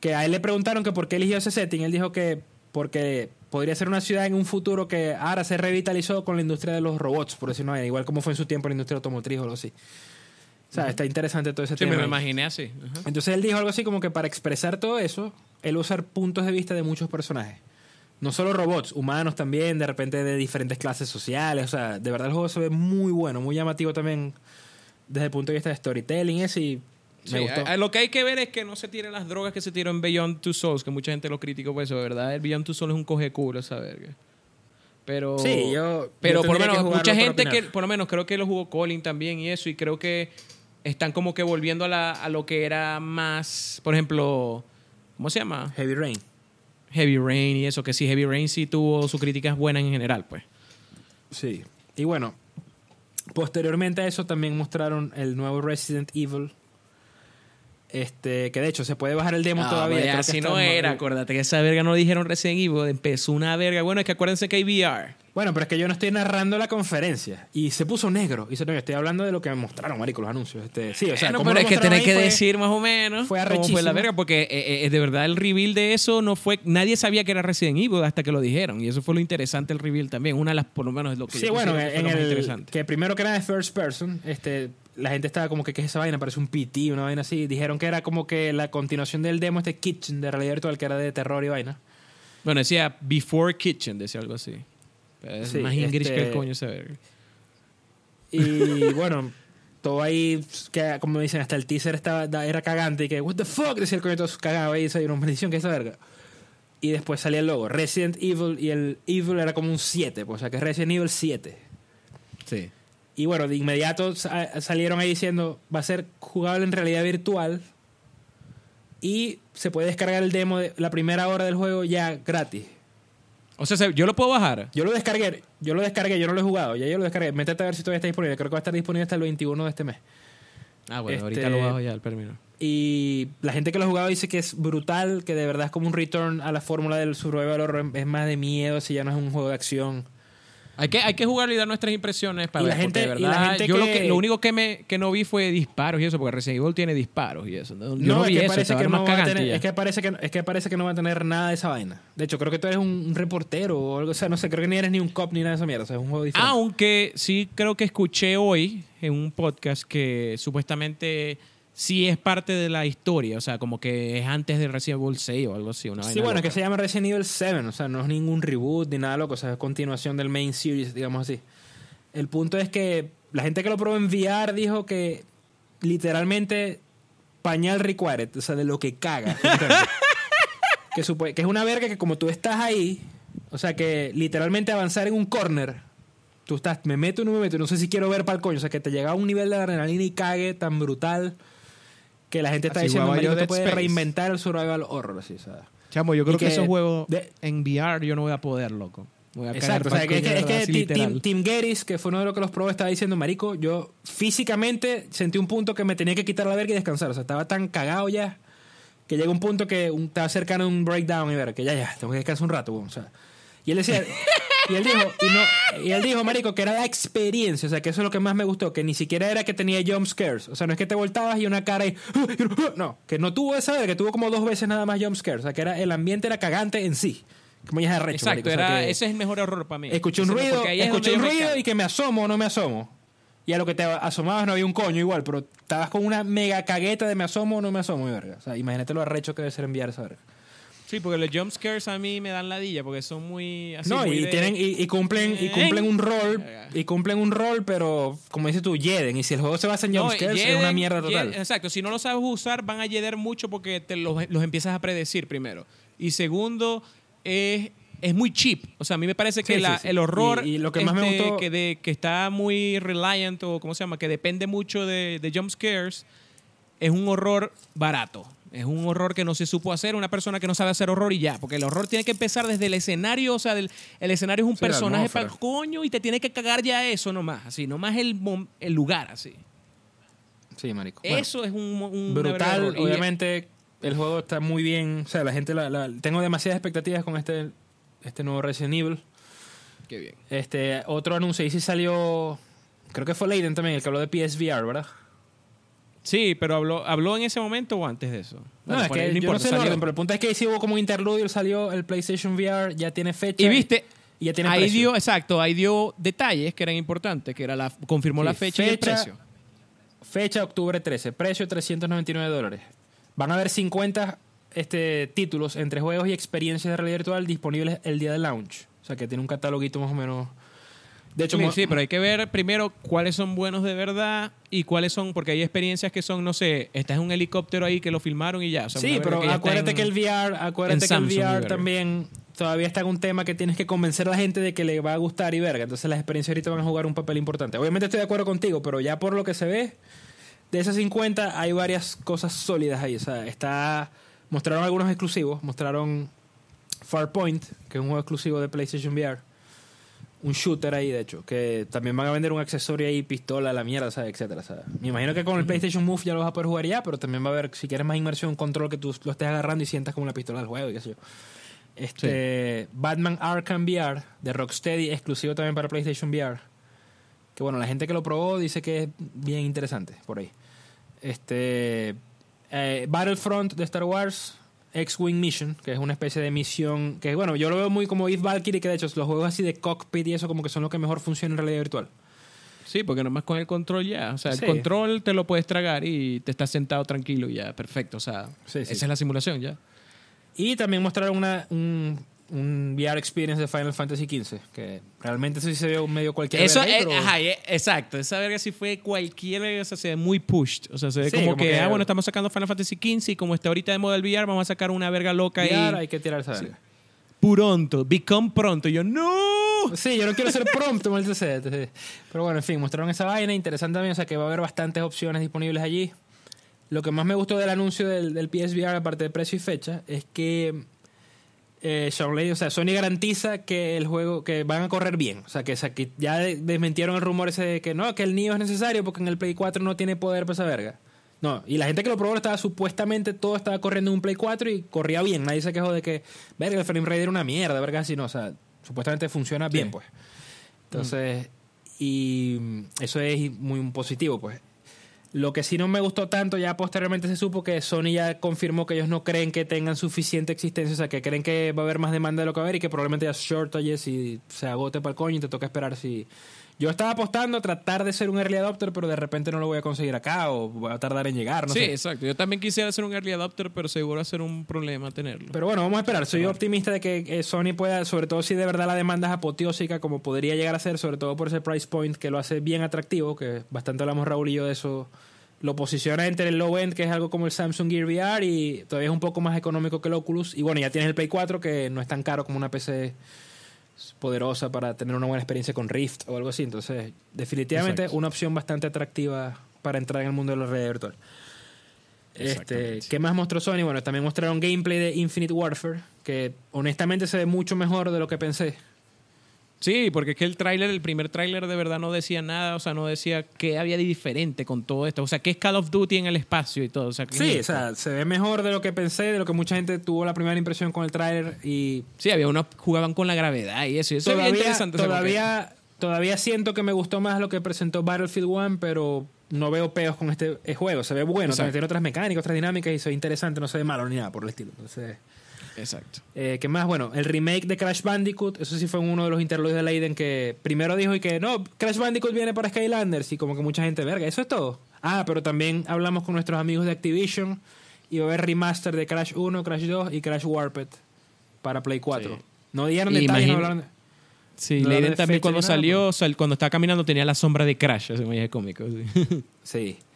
que a él le preguntaron que por qué eligió ese setting, él dijo que porque podría ser una ciudad en un futuro que ahora se revitalizó con la industria de los robots, por decirlo así, igual como fue en su tiempo la industria automotriz o algo así. O sea, está interesante todo ese tema. Sí, me lo imaginé así. Entonces él dijo algo así como que para expresar todo eso, él usar puntos de vista de muchos personajes. No solo robots, humanos también, de repente de diferentes clases sociales. O sea, de verdad el juego se ve muy bueno, muy llamativo también desde el punto de vista de storytelling es y lo que hay que ver es que no se tiren las drogas que se tiró en Beyond Two Souls, que mucha gente lo critica por eso, ¿verdad? El Beyond Two Souls es un coge culo, verga Pero, sí, yo, pero por lo menos, mucha gente que, por lo menos, creo que lo jugó Colin también y eso, y creo que están como que volviendo a, a lo que era más, por ejemplo, ¿cómo se llama? Heavy Rain. Heavy Rain y eso, que sí, Heavy Rain sí tuvo sus críticas buenas en general, pues. Sí. Y bueno, posteriormente a eso también mostraron el nuevo Resident Evil este, que de hecho se puede bajar el demo todavía. Vaya, no era, acuérdate que esa verga no lo dijeron recién y empezó una verga. Bueno, es que acuérdense que hay VR. Bueno, pero es que yo no estoy narrando la conferencia. Y se puso negro. Y no, estoy hablando de lo que me mostraron, marico, los anuncios. Este, sí, o sea, no, pero es que tenés que decir más o menos fue cómo fue la verga. Porque eh, eh, eh, de verdad el reveal de eso no fue... Nadie sabía que era Resident Evil hasta que lo dijeron. Y eso fue lo interesante el reveal también. Una de las, por lo menos, es lo que... Sí, bueno, en interesante. que primero que era de first person, este, la gente estaba como que, ¿qué es esa vaina? Parece un PT, una vaina así. Dijeron que era como que la continuación del demo, este Kitchen de realidad virtual, que era de terror y vaina. Bueno, decía Before Kitchen, decía algo así. Es más inglés que el este, coño esa verga. Y bueno, todo ahí, pues, que, como dicen, hasta el teaser estaba, era cagante y que, what the fuck, decía el coño, todo cagado y se una maldición que esa verga. Y después salía el logo, Resident Evil, y el Evil era como un 7, pues, o sea que Resident Evil 7. Sí. Y bueno, de inmediato salieron ahí diciendo, va a ser jugable en realidad virtual. Y se puede descargar el demo de la primera hora del juego ya gratis. O sea, yo lo puedo bajar. Yo lo descargué, yo lo descargué, yo no lo he jugado, ya yo lo descargué. Métete a ver si todavía está disponible. Creo que va a estar disponible hasta el 21 de este mes. Ah, bueno, ahorita este, lo bajo ya el término. Y la gente que lo ha jugado dice que es brutal, que de verdad es como un return a la fórmula del survival horror. Es más de miedo si ya no es un juego de acción. Hay que, hay jugar y dar nuestras impresiones para ver, la gente, verdad, yo Lo, único que, me, que no vi fue disparos y eso, porque Resident Evil tiene disparos y eso. no, es que parece que no va a tener, es que parece que, no va a tener nada de esa vaina. De hecho, creo que tú eres un, un reportero o algo, o sea, no sé, creo que ni eres ni un cop ni nada de esa mierda, o sea, es un juego diferente. Aunque sí creo que escuché hoy en un podcast que supuestamente sí es parte de la historia, o sea, como que es antes de Resident Evil 6 o algo así. sí, bueno, es que se llama Resident Evil 7, o sea, no es ningún reboot ni nada loco, o sea, es continuación del main series, digamos así. El punto es que la gente que lo probó en VR dijo que literalmente pañal required, o sea, de lo que caga. que, que es una verga que como tú estás ahí, o sea, que literalmente avanzar en un corner Tú estás, me meto y no me meto, no sé si quiero ver pa'l coño. O sea, que te llega a un nivel de adrenalina y cague tan brutal que la gente está diciendo que tú puedes reinventar el survival horror. Chamo, yo creo que, ese juego de, en VR yo no voy a poder, loco. Exacto, es que, Tim, Tim que fue uno de los que los probó, estaba diciendo, marico, yo físicamente sentí un punto que me tenía que quitar la verga y descansar. O sea, estaba tan cagado ya que llega un punto que estaba cercano a un breakdown y ver que ya, ya, tengo que descansar un rato. y él decía, Y él dijo, no, y él dijo, marico, que era la experiencia. O sea, que eso es lo que más me gustó. Que ni siquiera era que tenía jump scares. O sea, no es que te voltabas y una cara y... No, que no tuvo esa, que tuvo como dos veces nada más jump scares. O sea, que era, el ambiente era cagante en sí. Como ya es arrecho, Exacto, ese es el mejor horror para mí. Escuché un ruido, escuché un ruido y que me asomo o no me asomo. Y a lo que te asomabas no había un coño igual, pero estabas con una mega cagueta de me asomo o no me asomo, y verga. O sea, imagínate lo arrecho que debe ser enviar esa verga. Sí, porque los jump scares a mí me dan ladilla porque son muy No, y tienen y, cumplen y eh. cumplen un rol y cumplen un rol, pero como dices tú, yeden y si el juego se basa en jump es una mierda total. exacto, si no lo sabes usar van a yeder mucho porque los, empiezas a predecir primero. Y segundo es muy cheap. O sea, a mí me parece que el horror este, que, de, que está muy reliant o como se llama, que depende mucho de, de jump scares, es un horror barato. Es un horror que no se supo hacer, una persona que no sabe hacer horror y ya. Porque el horror tiene que empezar desde el escenario, o sea, del, el escenario es un personaje para coño y te tiene que cagar ya eso nomás, así, nomás el, el lugar, así. Sí, marico. Eso es un, brutal. Obviamente, el juego está muy bien. O sea, la gente, tengo demasiadas expectativas con este, este nuevo Resident Evil. Qué bien. Este, otro anuncio, y sí salió, creo que fue Leiden también, el que habló de PSVR, ¿verdad? Sí, pero habló, habló en ese momento o antes de eso. No, es que no yo no sé orden, pero el punto es que sí hubo como un interludio, salió el PlayStation VR, ya tiene fecha. Y viste, ya tiene ahí dio, exacto, ahí dio detalles que eran importantes, que era la confirmó la fecha, y el precio. Fecha octubre 13, precio 399 dólares. Van a haber 50 este, títulos entre juegos y experiencias de realidad virtual disponibles el día del launch. O sea que tiene un cataloguito más o menos de hecho, sí, pero hay que ver primero cuáles son buenos de verdad y cuáles son, porque hay experiencias que son, no sé, está es un helicóptero ahí que lo filmaron y ya. sí, pero acuérdate que el VR, acuérdate que el VR también todavía está en un tema que tienes que convencer a la gente de que le va a gustar y verga. Entonces las experiencias ahorita van a jugar un papel importante. Obviamente estoy de acuerdo contigo, pero ya por lo que se ve, de esas 50 hay varias cosas sólidas ahí. O sea, está, mostraron algunos exclusivos, mostraron Farpoint, que es un juego exclusivo de PlayStation VR un shooter ahí, de hecho, que también van a vender un accesorio ahí, pistola, la mierda, ¿sabes? etcétera, Me imagino que con el PlayStation Move ya lo vas a poder jugar ya, pero también va a haber, si quieres más inmersión, un control que tú lo estés agarrando y sientas como la pistola al juego, y qué sé yo. Este, Batman Arkham VR de Rocksteady, exclusivo también para PlayStation VR. Que bueno, la gente que lo probó dice que es bien interesante por ahí. Este, eh, Battlefront de Star Wars, X-Wing Mission, que es una especie de misión que, bueno, yo lo veo muy como Eve Valkyrie, que de hecho los juegos así de cockpit y eso como que son los que mejor funcionan en realidad virtual. Sí, porque nomás con el control ya. O sea, el control te lo puedes tragar y te estás sentado tranquilo y ya, perfecto. O sea, esa es la simulación ya. Y también mostraron una, un VR experience de Final Fantasy XV, que realmente eso sí se vio medio cualquiera Eso ajá, exacto, esa verga sí fue cualquier, o sea, se ve muy pushed, o sea, se ve como, que, ah, bueno, estamos sacando Final Fantasy XV y como está ahorita de moda el VR, vamos a sacar una verga loca VR, y... hay que tirar esa verga. Pronto, become pronto. yo, ¡no! Sí, yo no quiero ser pronto, maldita sea. Pero bueno, en fin, mostraron esa vaina, interesante también, o sea, que va a haber bastantes opciones disponibles allí. Lo que más me gustó del anuncio del, del PSVR, aparte de precio y fecha, es que eh, Sean o sea, Sony garantiza que el juego, que van a correr bien. O sea, que, ya desmentieron el rumor ese de que no, que el NIO es necesario porque en el Play 4 no tiene poder para esa verga. No, y la gente que lo probó estaba supuestamente todo estaba corriendo en un Play 4 y corría bien. Nadie se quejó de que, verga, el frame rate era una mierda, verga, si no. O sea, supuestamente funciona bien, pues. Entonces, y eso es muy positivo, pues. Lo que sí no me gustó tanto, ya posteriormente se supo que Sony ya confirmó que ellos no creen que tengan suficiente existencia, o sea, que creen que va a haber más demanda de lo que va a haber y que probablemente ya shortages y se agote para el coño y te toca esperar si yo estaba apostando a tratar de ser un early adopter, pero de repente no lo voy a conseguir acá o voy a tardar en llegar. No sí, exacto. Yo también quisiera ser un early adopter, pero seguro va a ser un problema tenerlo. Pero bueno, vamos a esperar. Soy optimista de que eh, Sony pueda, sobre todo si de verdad la demanda es apoteósica, como podría llegar a ser, sobre todo por ese price point que lo hace bien atractivo, que bastante hablamos Raúl y yo de eso lo posiciona entre el low end, que es algo como el Samsung Gear VR, y todavía es un poco más económico que el Oculus. Y bueno, ya tienes el Pay 4, que no es tan caro como una PC poderosa para tener una buena experiencia con Rift o algo así. Entonces, definitivamente una opción bastante atractiva para entrar en el mundo de la redes virtual. Este, ¿Qué más mostró Sony? Bueno, también mostraron gameplay de Infinite Warfare, que honestamente se ve mucho mejor de lo que pensé. Sí, porque es que el tráiler, el primer tráiler de verdad no decía nada, o sea, no decía qué había de diferente con todo esto, o sea, qué es Call of Duty en el espacio y todo. O sea, sí, o sea, se ve mejor de lo que pensé, de lo que mucha gente tuvo la primera impresión con el tráiler y... Sí, había unos jugaban con la gravedad y eso, y eso todavía, interesante. Todavía, todavía siento que me gustó más lo que presentó Battlefield One, pero no veo peos con este eh, juego, se ve bueno, tiene otras mecánicas, otras dinámicas y se ve interesante, no se ve malo ni nada por el estilo, entonces... Exacto. Eh, ¿Qué más? Bueno, el remake de Crash Bandicoot, eso sí fue uno de los interludes de Leiden que primero dijo y que no, Crash Bandicoot viene para Skylanders y como que mucha gente, verga, eso es todo. Ah, pero también hablamos con nuestros amigos de Activision y va a haber remaster de Crash 1, Crash 2 y Crash Warped para Play 4. No dieron detalles, no Sí, Leiden también cuando salió, pues. cuando estaba caminando tenía la sombra de Crash, eso me cómico. Sí.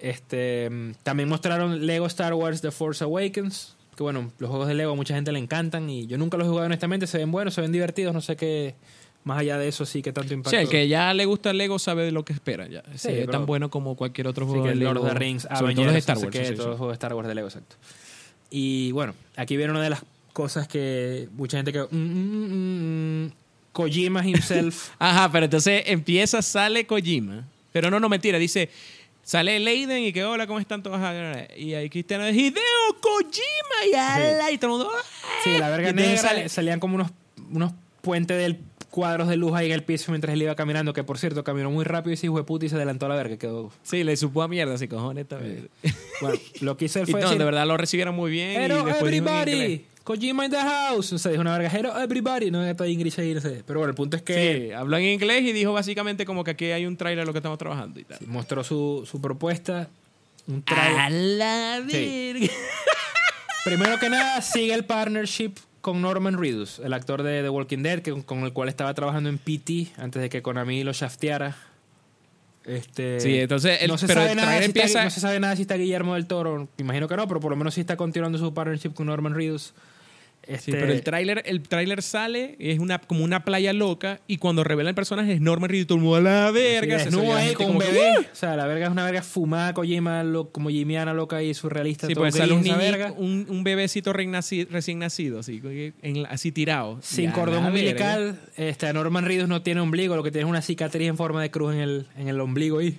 Este, mm, también mostraron Lego Star Wars The Force Awakens, que bueno, los juegos de Lego a mucha gente le encantan y yo nunca los he jugado honestamente, se ven buenos, se ven divertidos, no sé qué, más allá de eso sí que tanto impacto. Sí, el que ya le gusta el Lego sabe de lo que espera ya. Sí, es tan bueno como cualquier otro juego de Lord of the Rings, Avengers, Star Wars, todos los Star Wars de Lego, exacto. Y bueno, aquí viene una de las cosas que mucha gente que mm, mm, mm, Kojima himself. Ajá, pero entonces empieza sale Kojima, pero no no mentira, dice Sale Leiden y que hola, ¿cómo están todos? Y ahí Cristiano dice, Hideo Kojima y ala, y todo el mundo. Sí, la verga negra. salían como unos, unos puentes de cuadros de luz ahí en el piso mientras él iba caminando, que por cierto caminó muy rápido y se hijo de y se adelantó a la verga, quedó. Sí, le supo a mierda, así cojones también. bueno, lo que hizo él fue. de verdad lo recibieron muy bien. Pero y después everybody. Kojima in the house. se dijo una vergajera. everybody. No está en inglés ahí, no Pero bueno, el punto es que. habla en inglés y dijo básicamente como que aquí hay un trailer lo que estamos trabajando y mostró su, propuesta. Un trailer. A la Primero que nada, sigue el partnership con Norman Reedus, el actor de The Walking Dead, que, con el cual estaba trabajando en PT antes de que Konami lo shafteara. Este, sí, entonces no se nada si está, no se sabe nada si está Guillermo del Toro, imagino que no, pero por lo menos si está continuando su partnership con Norman Reedus. Este, pero el tráiler el tráiler sale, es una, como una playa loca, y cuando revelan personaje es Norman Reedus, como la verga, no es como un bebé. O sea, la verga es una verga fumada, Kojima, Jimmy como Jimiana loca y surrealista. Sí, pues sale un, verga. un, bebecito recién nacido, así, en, así tirado. Sin cordón umbilical, ¿eh? este, Norman Reedus no tiene ombligo, lo que tiene es una cicatriz en forma de cruz en el, en el ombligo ahí.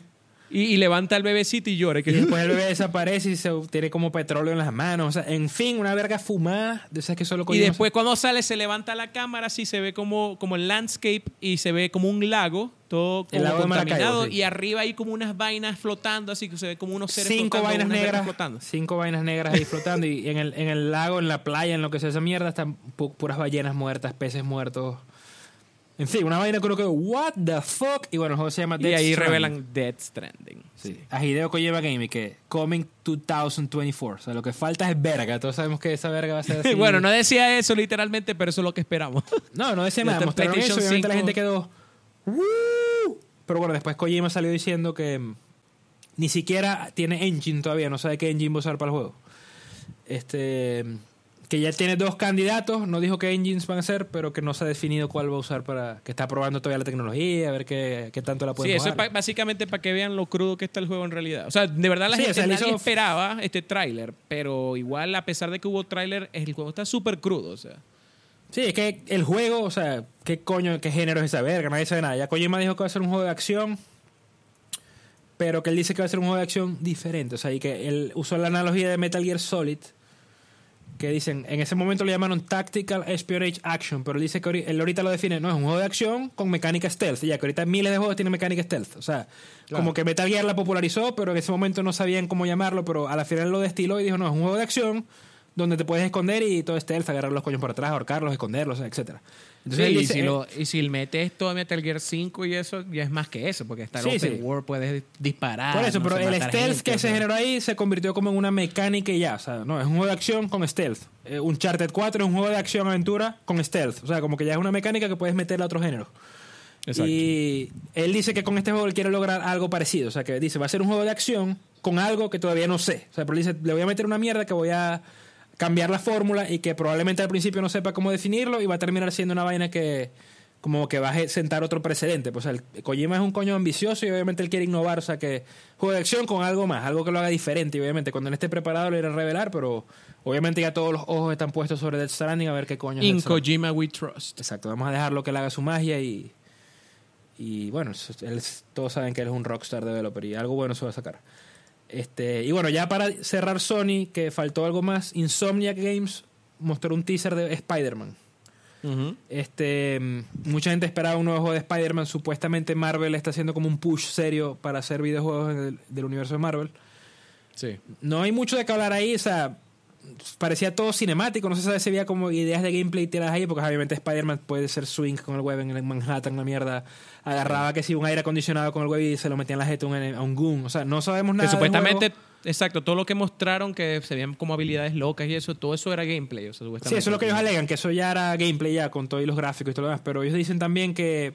Y, levanta al bebecito y llora. Que... Y después el bebé desaparece y se tiene como petróleo en las manos. O sea, en fin, una verga fumada. que solo y después cuando sale se levanta la cámara, así se ve como, como el landscape y se ve como un lago. Todo como el lago y arriba hay como unas vainas flotando, así que se ve como unos seres cinco vainas negras flotando. Cinco vainas negras ahí flotando y en el, en el lago, en la playa, en lo que sea esa mierda, están puras ballenas muertas, peces muertos. En fin, una vaina con lo que what the fuck. Y bueno, el juego se llama Death Y ahí revelan Dead Stranding. Sí. sí. A Kojima Gaming, que Coming 2024. O sea, lo que falta es verga. Todos sabemos que esa verga va a ser así. bueno, no decía eso literalmente, pero eso es lo que esperamos. no, no decía nada. Mostraron eso obviamente la gente quedó... Pero bueno, después Kojima salió diciendo que mm, ni siquiera tiene engine todavía. No sabe qué engine va a usar para el juego. Este, mm, que ya tiene dos candidatos, no dijo qué engines van a ser, pero que no se ha definido cuál va a usar para. que está probando todavía la tecnología, a ver qué, tanto la puede Sí, eso es básicamente para que vean lo crudo que está el juego en realidad. O sea, de verdad la gente esperaba este tráiler, pero igual, a pesar de que hubo tráiler, el juego está súper crudo, o sea. Sí, es que el juego, o sea, qué coño, qué género es esa verga, nadie sabe nada. Ya Kojima dijo que va a ser un juego de acción, pero que él dice que va a ser un juego de acción diferente. O sea, y que él usó la analogía de Metal Gear Solid que dicen, en ese momento lo llamaron Tactical Espionage Action, pero dice que él ahorita lo define, no, es un juego de acción con mecánica stealth, ya que ahorita miles de juegos tienen mecánica stealth, o sea, como que Metal Gear la popularizó, pero en ese momento no sabían cómo llamarlo, pero a la final lo destiló y dijo, no, es un juego de acción donde te puedes esconder y todo stealth, agarrar los coños por atrás, ahorcarlos, esconderlos, etcétera y, si eh, lo, y, si metes todo Metal Gear 5 y eso, ya es más que eso, porque está el puedes disparar. Por eso, pero el stealth que se generó ahí se convirtió como en una mecánica y ya. O sea, no, es un juego de acción con stealth. Eh, Uncharted un 4 es un juego de acción-aventura con stealth. O sea, como que ya es una mecánica que puedes meterle a otro género. Exacto. Y él dice que con este juego él quiere lograr algo parecido. O sea, que dice, va a ser un juego de acción con algo que todavía no sé. O sea, pero dice, le voy a meter una mierda que voy a cambiar la fórmula y que probablemente al principio no sepa cómo definirlo y va a terminar siendo una vaina que como que va a sentar otro precedente. Pues el Kojima es un coño ambicioso y obviamente él quiere innovar, o sea que juego de acción con algo más, algo que lo haga diferente. Y obviamente cuando él esté preparado lo irá a revelar, pero obviamente ya todos los ojos están puestos sobre Death Stranding a ver qué coño. In Kojima we trust. Exacto, vamos a dejarlo que él haga su magia y y bueno, todos saben que él es un rockstar developer y algo bueno se va a sacar. Este, y bueno, ya para cerrar Sony, que faltó algo más, Insomniac Games mostró un teaser de Spider-Man. este, mucha gente esperaba un nuevo juego de Spider-Man. Supuestamente Marvel está haciendo como un push serio para hacer videojuegos del, universo de Marvel. Sí. No hay mucho de qué hablar ahí. O sea, parecía todo cinemático, no se sabe si había como ideas de gameplay tiradas ahí, porque obviamente Spider-Man puede ser swing con el web en Manhattan, la mierda. Agarraba que si un aire acondicionado con el web y se lo metían la gente a un goon. O sea, no sabemos nada. Que supuestamente, exacto, todo lo que mostraron que se veían como habilidades locas y eso, todo eso era gameplay. O Sí, eso es lo que ellos alegan, que eso ya era gameplay ya con todos los gráficos y todo lo demás. Pero ellos dicen también que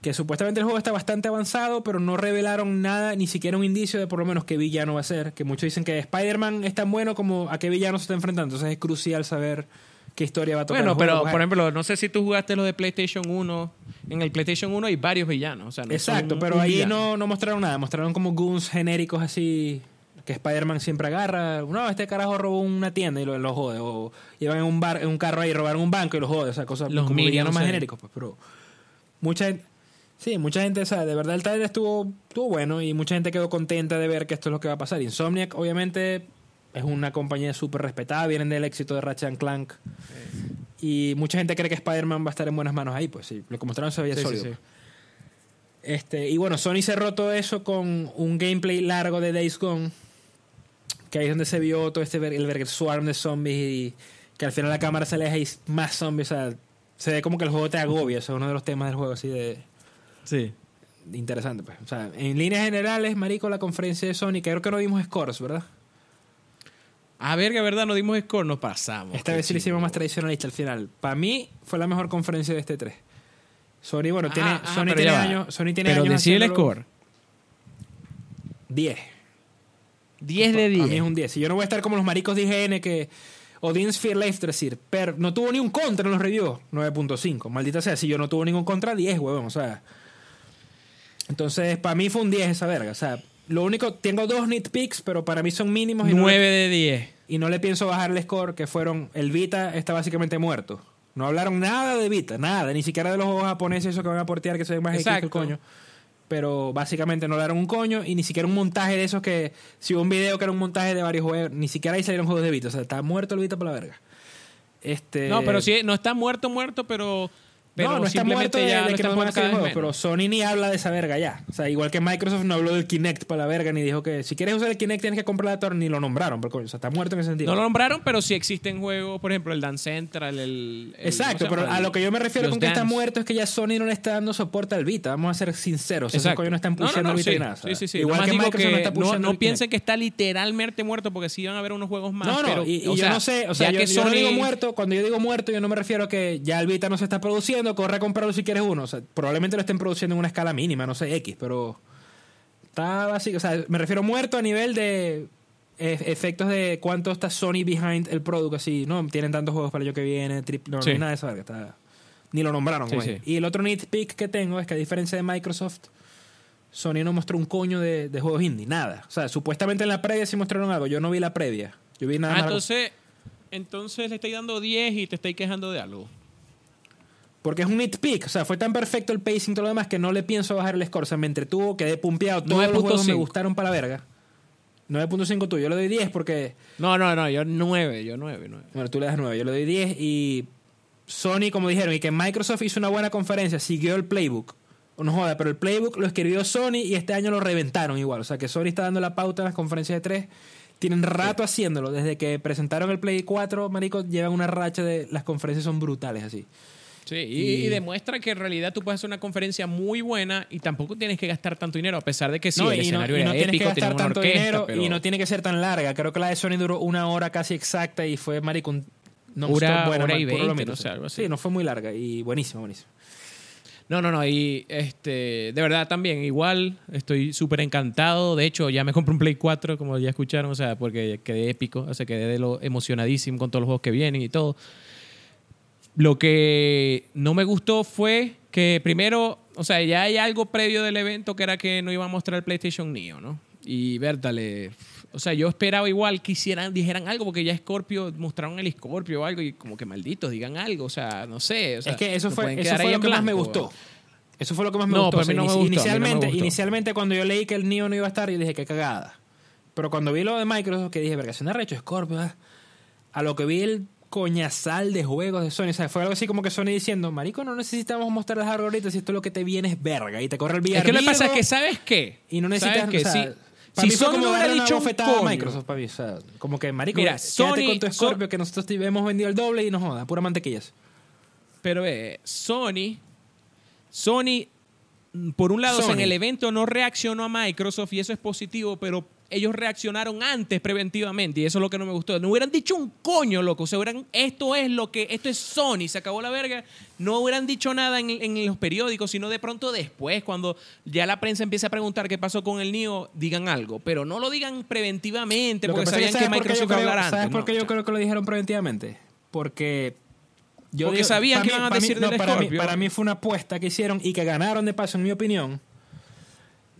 que supuestamente el juego está bastante avanzado, pero no revelaron nada, ni siquiera un indicio de por lo menos qué villano va a ser. Que muchos dicen que Spider-Man es tan bueno como a qué villano se está enfrentando. Entonces es crucial saber qué historia va a tocar. Bueno, pero pues. por ejemplo, no sé si tú jugaste lo de PlayStation 1. En el PlayStation 1 hay varios villanos. Exacto, pero ahí no, no mostraron nada. Mostraron como goons genéricos así que Spider-Man siempre agarra. No, este carajo robó una tienda y lo, jode. O llevan en un, bar, en un carro ahí, robaron un banco y lo jode. O sea, cosas los como villanos más genéricos. Pues, pero mucha Sí, mucha gente, o de verdad el trailer estuvo, estuvo bueno y mucha gente quedó contenta de ver que esto es lo que va a pasar. Insomniac, obviamente, es una compañía súper respetada, vienen del éxito de Ratchet Clank. Y mucha gente cree que Spider-Man va a estar en buenas manos ahí, pues sí, lo que mostraron se veía sólido. este, y bueno, Sony cerró todo eso con un gameplay largo de Days Gone, que ahí es donde se vio todo este el, el swarm de zombies y que al final la cámara se aleja y más zombies, o sea, se ve como que el juego te agobia, eso es uno de los temas del juego así de Sí. Interesante, pues. O sea, en líneas generales, marico, la conferencia de Sony, creo que no dimos scores, ¿verdad? A ver, que verdad, no dimos scores, no pasamos. Esta vez sí lo hicimos más tradicionalista al final. Para mí fue la mejor conferencia de este 3. Sony, bueno, ah, tiene, ah, Sony, tiene Sony tiene pero años. el score. 10. 10 de 10. A es un 10. Y yo no voy a estar como los maricos de IGN que. Odin's Fear Life, decir, pero no tuvo ni un contra en los reviews. 9.5. Maldita sea, si yo no tuvo ningún contra, 10, huevón. O sea. Entonces, para mí fue un 10 esa verga. O sea, lo único, tengo dos nitpicks, pero para mí son mínimos. 9 de 10. Y no le pienso bajar el score, que fueron, el Vita está básicamente muerto. No hablaron nada de Vita, nada, ni siquiera de los juegos japoneses, esos que van a portear, que soy más X que el coño. Pero básicamente no dieron un coño y ni siquiera un montaje de esos que, si hubo un video que era un montaje de varios juegos, ni siquiera ahí salieron juegos de Vita. O sea, está muerto el Vita por la verga. Este... No, pero sí, no está muerto, muerto, pero no, no está muerto ya que no van pero Sony ni habla de esa verga ya. O sea, igual que Microsoft no habló del Kinect para la verga, ni dijo que si quieres usar el Kinect tienes que comprar la torre, ni lo nombraron, porque o sea, está muerto en ese sentido. No lo nombraron, pero si existen juegos, por ejemplo, el Dance Central, el... Exacto, pero a lo que yo me refiero con que está muerto es que ya Sony no le está dando soporte al Vita, vamos a ser sinceros. Exacto. no están pusiendo Vita sí, Sí, sí, sí. Igual que Microsoft no está No, piensen que está literalmente muerto, porque sí van a haber unos juegos más. No, no, y, yo no sé, o sea, yo, no digo muerto, cuando yo digo muerto yo no me refiero a que ya el Vita no se está produciendo, corre a comprarlo si quieres uno. probablemente lo estén produciendo en una escala mínima, no sé, X, pero está así. O sea, me refiero muerto a nivel de e-, efectos de cuánto está Sony behind el producto, así, no, tienen tantos juegos para el año que viene, no, ni nada de eso, ni lo nombraron, Y el otro nitpick que tengo es que a diferencia de Microsoft, Sony no mostró un coño de, juegos indie, nada. O sea, supuestamente en la previa sí mostraron algo, yo no vi la previa, yo vi nada ah, Entonces, entonces le estáis dando 10 y te estáis quejando de algo. Porque es un nitpick. O sea, fue tan perfecto el pacing y todo lo demás que no le pienso bajar el score. O sea, me entretuvo, quedé pumpeado. Todos los juegos me gustaron para la verga. 9.5 tú, yo le doy 10 porque... No, no, no, yo 9, yo 9, 9. Bueno, tú le das 9, yo le doy 10 y Sony, como dijeron, y que Microsoft hizo una buena conferencia, siguió el playbook. No joda, pero el playbook lo escribió Sony y este año lo reventaron igual. O sea que Sony está dando la pauta en las conferencias de 3. Tienen rato haciéndolo. Desde que presentaron el Play 4, marico, llevan una racha de... Las conferencias son brutales así. Sí, y, demuestra que en realidad tú puedes hacer una conferencia muy buena y tampoco tienes que gastar tanto dinero, a pesar de que sí, no, el escenario épico, tienes que gastar tanto orquesta, dinero y no tiene que ser tan larga. Creo que la de Sony duró una hora casi exacta y fue maricón. No hora, y veinte, no fue muy larga y buenísimo, buenísimo. No, no, no. Y este, de verdad también, igual, estoy súper encantado. De hecho, ya me compré un Play 4, como ya escucharon, o sea, porque quedé épico, o sea, quedé de lo emocionadísimo con todos los juegos que vienen y todo. Lo que no me gustó fue que primero, o sea, ya hay algo previo del evento que era que no iba a mostrar el PlayStation Neo, ¿no? Y Bertale, o sea, yo esperaba igual que hicieran, dijeran algo, porque ya Scorpio, mostraron el Scorpio o algo, y como que malditos, digan algo, o sea, no sé. O sea, es que eso fue, eso fue lo que más me gustó. Eso fue lo que más me gustó. no Inicialmente, inicialmente, cuando yo leí que el Neo no iba a estar, y dije, qué cagada. Pero cuando vi lo de Microsoft, que dije, verga, se ha recho Scorpio, ah". a lo que vi el coñazal de juegos de Sony. O sea, fue algo así como que Sony diciendo, marico, no necesitamos mostrar las ahorita si esto es lo que te viene es verga y te corre el VR. Es que lo que pasa es que, ¿sabes qué? Y no necesitas... que si, Sony como no hubiera dicho Microsoft, como que, marico, Mira, Sony, con tu Scorpio que nosotros te hemos vendido el doble y nos joda, pura mantequillas. Pero eh, Sony, Sony, por un lado, en el evento no reaccionó a Microsoft y eso es positivo, pero ellos reaccionaron antes preventivamente y eso es lo que no me gustó. No hubieran dicho un coño, loco. hubieran, esto es lo que, esto es Sony, se acabó la verga. No hubieran dicho nada en, los periódicos, sino de pronto después, cuando ya la prensa empieza a preguntar qué pasó con el NIO, digan algo. Pero no lo digan preventivamente porque sabían que, Microsoft hablará ¿Sabes por qué yo creo que lo dijeron preventivamente? Porque yo sabía sabían que iban a decir para mí fue una apuesta que hicieron y que ganaron de paso, en mi opinión,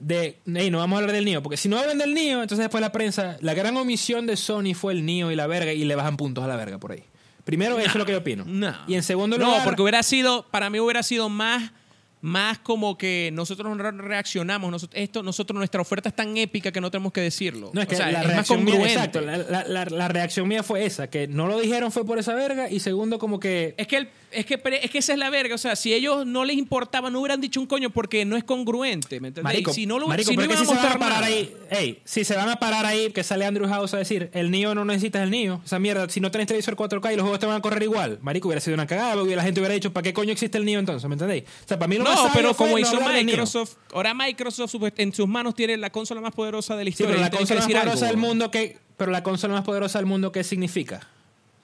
de, hey, no vamos a hablar del Nio, porque si no hablan del Nio, entonces después la prensa, la gran omisión de Sony fue el Nio y la verga, y le bajan puntos a la verga por ahí. Primero, eso es lo que yo opino. Y en segundo lugar. No, porque hubiera sido, para mí hubiera sido más más como que nosotros no reaccionamos, nosotros, esto, nosotros, nuestra oferta es tan épica que no tenemos que decirlo. No, es que o sea, la es reacción más congruente. Mía, la, reacción mía fue esa, que no lo dijeron fue por esa verga y segundo como que... Es que, es, que, es que esa es la verga, o sea, si ellos no les importaba, no hubieran dicho un coño porque no es congruente, ¿me entiendes? Marico, si no lo si no a se van a parar ahí, si se van a parar ahí, que sale Andrew House a decir, el niño no necesitas el niño, esa mierda, si no tenés televisor 4K y los juegos te van a correr igual, marico, hubiera sido una cagada, la gente hubiera dicho, ¿para qué coño existe el niño entonces? ¿Me entendéis? O sea, para mí no, pero como hizo Microsoft, ahora Microsoft en sus manos tiene la consola más poderosa de la historia. pero la consola más poderosa del mundo, que, pero la consola más poderosa del mundo, ¿qué significa?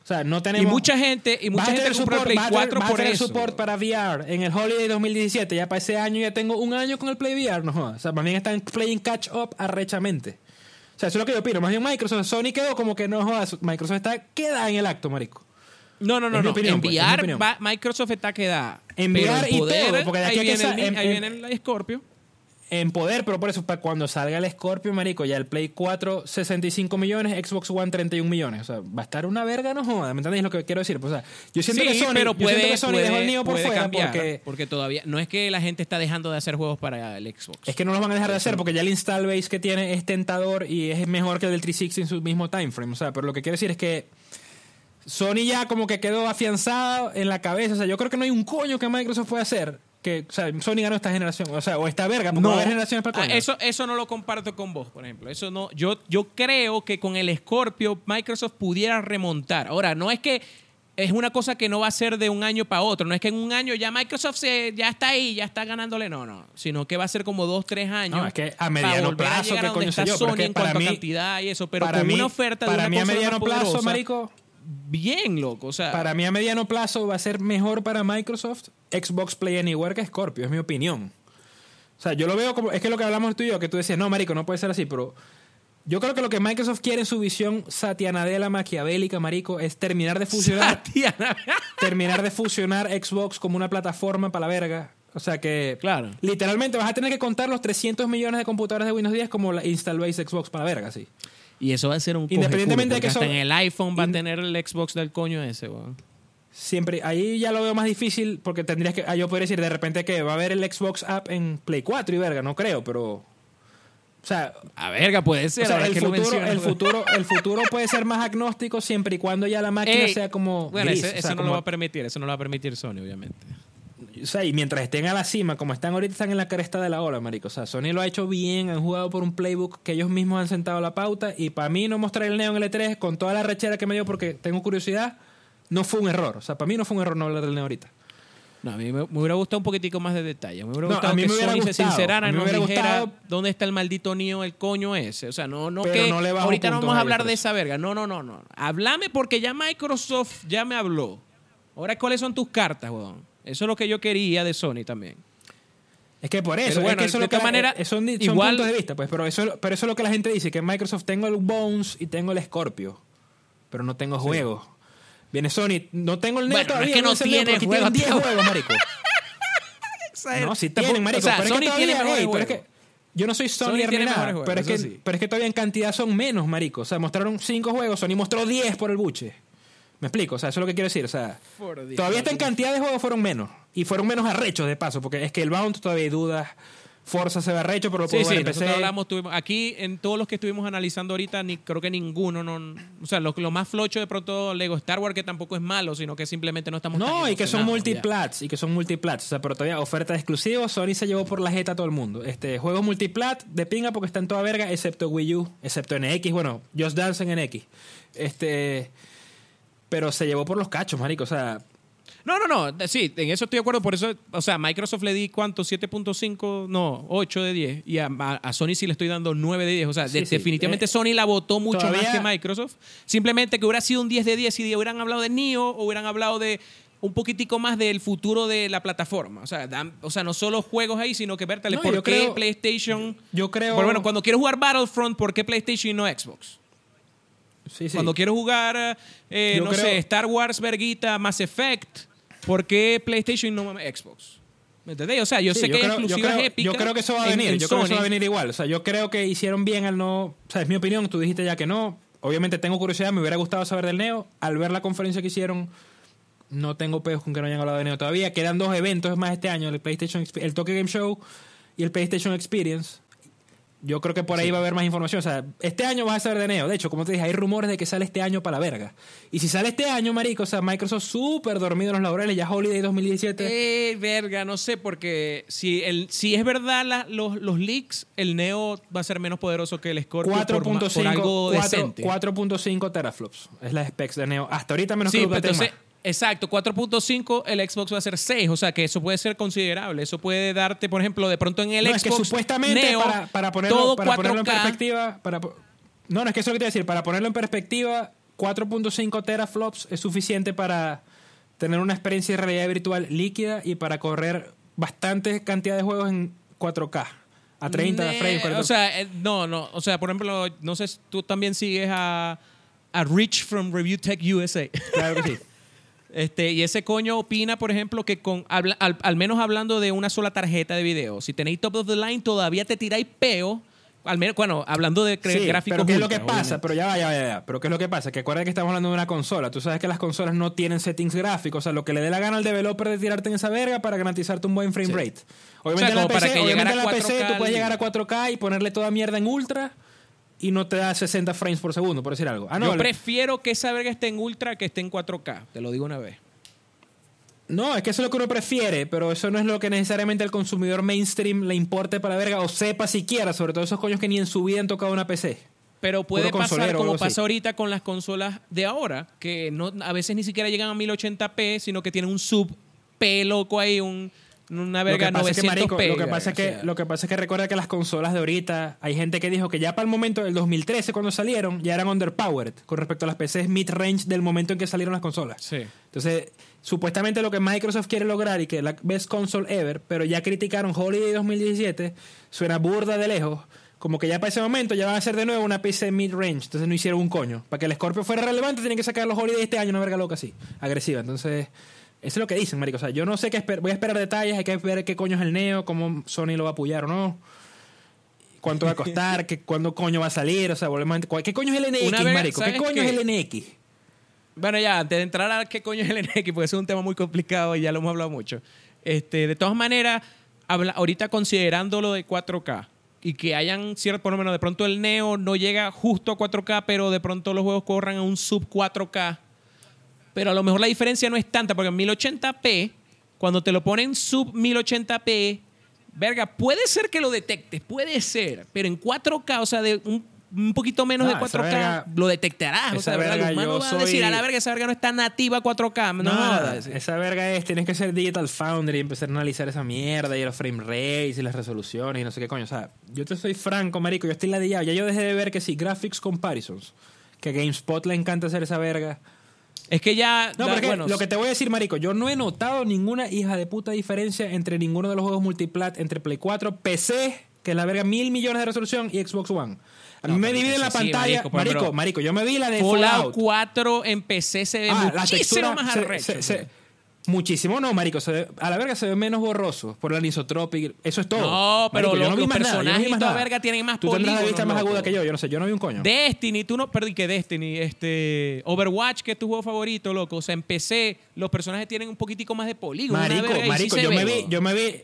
O sea, no tenemos. Y mucha gente, y mucha gente compró el 4 por eso. support para VR en el Holiday 2017. Ya para ese año ya tengo un año con el Play VR, no O sea, más bien están playing catch up arrechamente. O sea, eso es lo que yo opino. Más bien Microsoft, Sony quedó como que no joda Microsoft está queda en el acto, marico. No, no, no, no. en pues, VR, Microsoft está quedada en poder, porque de aquí viene ahí viene Scorpio. En poder, pero por eso, para cuando salga el Scorpio, marico, ya el Play 4, 65 millones, Xbox One, 31 millones. O sea, va a estar una verga, no joda. ¿Me entendéis lo que quiero decir? Pues, yo siento que Sony, el por fuera porque... Porque todavía... No es que la gente está dejando de hacer juegos para el Xbox. Es que no los van a dejar de hacer porque ya el install base que tiene es tentador y es mejor que el del 360 en su mismo time frame. O sea, pero lo que quiero decir es que Sony ya como que quedó afianzado en la cabeza. O sea, yo creo que no hay un coño que Microsoft pueda hacer. Que, o sea, Sony ganó esta generación. O sea, o esta verga, no. va generaciones para ah, eso, eso no lo comparto con vos, por ejemplo. Eso no, yo, yo creo que con el Scorpio Microsoft pudiera remontar. Ahora, no es que es una cosa que no va a ser de un año para otro. No es que en un año ya Microsoft ya está ahí, ya está ganándole. No, no. Sino que va a ser como dos, tres años. No, es que a mediano plazo, a ¿qué está Sony en cuanto cantidad y eso. Pero con una oferta de Para mí, a mediano plazo, marico, bien, loco. O sea, para mí a mediano plazo va a ser mejor para Microsoft Xbox Play Anywhere que Scorpio, es mi opinión. O sea, yo lo veo como. Es que lo que hablamos tú y yo, que tú decías, no, marico, no puede ser así, pero. Yo creo que lo que Microsoft quiere en su visión satianadela maquiavélica, marico, es terminar de fusionar. terminar de fusionar Xbox como una plataforma para la verga. O sea que. Claro. Literalmente vas a tener que contar los 300 millones de computadores de Windows 10 como la Install Xbox para la verga, sí. Y eso va a ser un Independientemente de que en el iPhone va a tener el Xbox del coño ese, weón. Siempre, ahí ya lo veo más difícil porque tendrías que, ah, yo podría decir de repente que va a haber el Xbox app en Play 4 y verga, no creo, pero o sea, a verga puede ser. el, futuro, el, futuro, puede ser más agnóstico siempre y cuando ya la máquina sea como. Bueno, eso no lo va a permitir, eso no lo va a permitir Sony, obviamente. O sea, y mientras estén a la cima, como están ahorita, están en la cresta de la ola, marico. O sea, Sony lo ha hecho bien, han jugado por un playbook que ellos mismos han sentado la pauta. Y para mí no mostrar el Neo en el E3 con toda la rechera que me dio porque tengo curiosidad, no fue un error. O sea, para mí no fue un error no hablar del Neo ahorita. No, a mí me, hubiera gustado un poquitico más de detalle. Me hubiera gustado a mí que Sony se sincerara, me dijera dónde está el maldito Neo, el coño ese. O sea, no, no Pero no ahorita no vamos a hablar de esa verga. No, no, no, no. Háblame porque ya Microsoft ya me habló. Ahora, ¿cuáles son tus cartas, weón? Eso es lo que yo quería de Sony también. Es que por eso, bueno, es de lo manera, eh, son, son puntos de vista, pues, pero eso, pero eso es lo que la gente dice, que en Microsoft tengo el Bones y tengo el Scorpio, pero no tengo juegos. Viene Sony, no tengo el NES bueno, no es que no, tiene juegos, juegos, 10 juegos, marico. no, sí tienen, marico, Sony tiene mejores juegos. es que yo no soy Sony, Sony nada, pero, es que, pero es que todavía en cantidad son menos, marico. O sea, mostraron 5 juegos, Sony mostró 10 por el buche. Me explico, o sea, eso es lo que quiero decir. O sea, todavía está en cantidad de juegos fueron menos. Y fueron menos arrechos de paso, porque es que el Bound todavía hay dudas. Forza se ve arrecho, pero lo puedo sí, ver sí, PC. Hablamos, tuvimos, aquí en todos los que estuvimos analizando ahorita, ni, creo que ninguno, no, o sea, lo, más flocho de pronto Lego Star Wars, que tampoco es malo, sino que simplemente no estamos... No, y que son multiplats, y que son multiplats, o sea, pero todavía ofertas exclusivas, Sony se llevó por la jeta a todo el mundo. Este, juegos multiplat de pinga porque en toda verga, excepto Wii U, excepto NX, bueno, Just Dance en NX. Este pero se llevó por los cachos, marico. O sea, No, no, no. Sí, en eso estoy de acuerdo. Por eso, o sea, Microsoft le di cuánto, 7.5, no, 8 de 10. Y a, Sony sí le estoy dando 9 de 10. O sea, definitivamente eh, Sony la votó mucho más que Microsoft. Simplemente que hubiera sido un 10 de 10 y hubieran hablado de NIO o hubieran hablado de un poquitico más del futuro de la plataforma. O sea, o sea no solo juegos ahí, sino que, vértale, ¿por qué PlayStation? yo creo- bueno, cuando quiero jugar Battlefront, ¿por qué PlayStation y no Xbox? Cuando quiero jugar, eh, no sé, Star Wars, Verguita, Mass Effect, ¿por qué PlayStation y no Xbox? ¿Me entendéis? O sea, yo sé que creo, yo Yo creo que eso va a venir, yo creo que eso va a venir igual. O sea, yo creo que hicieron bien al no. O sea, es mi opinión, tú dijiste ya que no. Obviamente tengo curiosidad, me hubiera gustado saber del Neo. Al ver la conferencia que hicieron, no tengo pedos con que no hayan hablado de Neo todavía. Quedan dos eventos más este año: el PlayStation, el Tokyo Game Show y el PlayStation Experience yo creo que por ahí va a haber más información. O sea, este año vas a saber de Neo. De hecho, como te dije, hay rumores de que sale este año para la verga. Y si sale este año, marico, o sea, Microsoft súper dormido en los laureles, ya Holiday 2017. Eh, verga, no sé, porque si, el, si es verdad los, leaks, el Neo va a ser menos poderoso que el Scorpio 4.5 4.5 teraflops. Es la specs de Neo. Hasta ahorita menos sí, que el Exacto, 4.5, el Xbox va a ser 6, o sea que eso puede ser considerable, eso puede darte, por ejemplo, de pronto en el Xbox que supuestamente para, ponerlo, en perspectiva, para, no, no es que eso lo que te decir, para ponerlo en perspectiva, 4.5 teraflops es suficiente para tener una experiencia de realidad virtual líquida y para correr bastante cantidad de juegos en 4K. A 30 de frames. O sea, eh, no, no. O sea, por ejemplo, no sé, tú también sigues a, a Rich from Review Tech USA. Este, y ese coño opina, por ejemplo, que con al, menos hablando de una sola tarjeta de video, si tenéis top of the line, todavía te tiráis peo. Al menos, bueno, hablando de sí, gráficos. Pero ¿qué es lo que pasa? Pero ya va, ya va, ya Pero ¿qué es lo que pasa? Que acuérdate que estamos hablando de una consola. Tú sabes que las consolas no tienen settings gráficos. O sea, lo que le dé la gana al developer de tirarte en esa verga para garantizarte un buen frame rate. Obviamente o en para que obviamente a la PC tú puedes llegar a 4K y ponerle toda mierda en ultra y no te da 60 frames por segundo, por decir algo. Ah, no, Yo prefiero que esa verga esté en ultra que esté en 4K, te lo digo una vez. No, es que eso es lo que uno prefiere, pero eso no es lo que necesariamente al consumidor mainstream le importe para verga o sepa siquiera, sobre todo esos coños que ni en su vida han tocado una PC. Pero puede pasar como pasa ahorita con las consolas de ahora, que no, a veces ni siquiera llegan a 1080p, sino que tienen un sub P loco ahí, un una verga lo que pasa es que lo que pasa es que recuerda que las consolas de ahorita hay gente que dijo que ya para el momento del 2013 cuando salieron ya eran underpowered con respecto a las PCs mid range del momento en que salieron las consolas. Sí. Entonces, supuestamente lo que Microsoft quiere lograr y que es la best console ever, pero ya criticaron Holiday 2017, suena burda de lejos. Como que ya para ese momento ya van a ser de nuevo una PC mid-range. Entonces no hicieron un coño. Para que el Scorpio fuera relevante, tienen que sacar los Holiday este año, una verga loca así. Agresiva. Entonces, eso es lo que dicen, marico. O sea, yo no sé qué voy a esperar detalles, hay que ver qué coño es el Neo, cómo Sony lo va a apoyar o no. ¿Cuánto va a costar? qué, ¿Cuándo coño va a salir? O sea, volvemos a... ¿Qué coño es el NX, marico? ¿Qué coño es el NX? Bueno, ya, antes de entrar a qué coño es el NX, porque es un tema muy complicado y ya lo hemos hablado mucho. Este, de todas maneras, habla, ahorita considerándolo de 4K y que hayan cierto, por lo menos de pronto el Neo no llega justo a 4K, pero de pronto los juegos corran a un sub 4K pero a lo mejor la diferencia no es tanta, porque en 1080p, cuando te lo ponen sub 1080p, verga, puede ser que lo detectes, puede ser, pero en 4K, o sea, de un, poquito menos de 4K, lo detectarás. O sea, la verdad, los humanos van a decir, a la verga, esa verga no está nativa 4K. No, esa verga es, tienes que ser Digital Foundry y empezar a analizar esa mierda y los frame rates y las resoluciones y no sé qué coño. O sea, yo te soy franco, marico, yo estoy ladillado. Ya yo dejé de ver que si Graphics Comparisons, que GameSpot le encanta hacer esa verga es que ya. No, pero lo que te voy a decir, Marico, yo no he notado ninguna hija de puta diferencia entre ninguno de los juegos multiplat, entre Play 4, PC, que la verga mil millones de resolución, y Xbox One. A mí me divide la pantalla. Marico, pues, marico, yo me vi la de Fallout, 4 en PC se ve ah, más arrecho. Muchísimo no, marico. a la verga se ve menos borroso por la anisotrópica. Eso es todo. No, pero los personajes más verga tienen más Tú tendrás la vista más aguda que yo. Yo no sé, yo no vi un coño. Destiny, tú no... Perdón, que Destiny? Este... Overwatch, que es tu juego favorito, loco. O sea, en PC los personajes tienen un poquitico más de polígono. Marico, marico, yo, me vi, yo me vi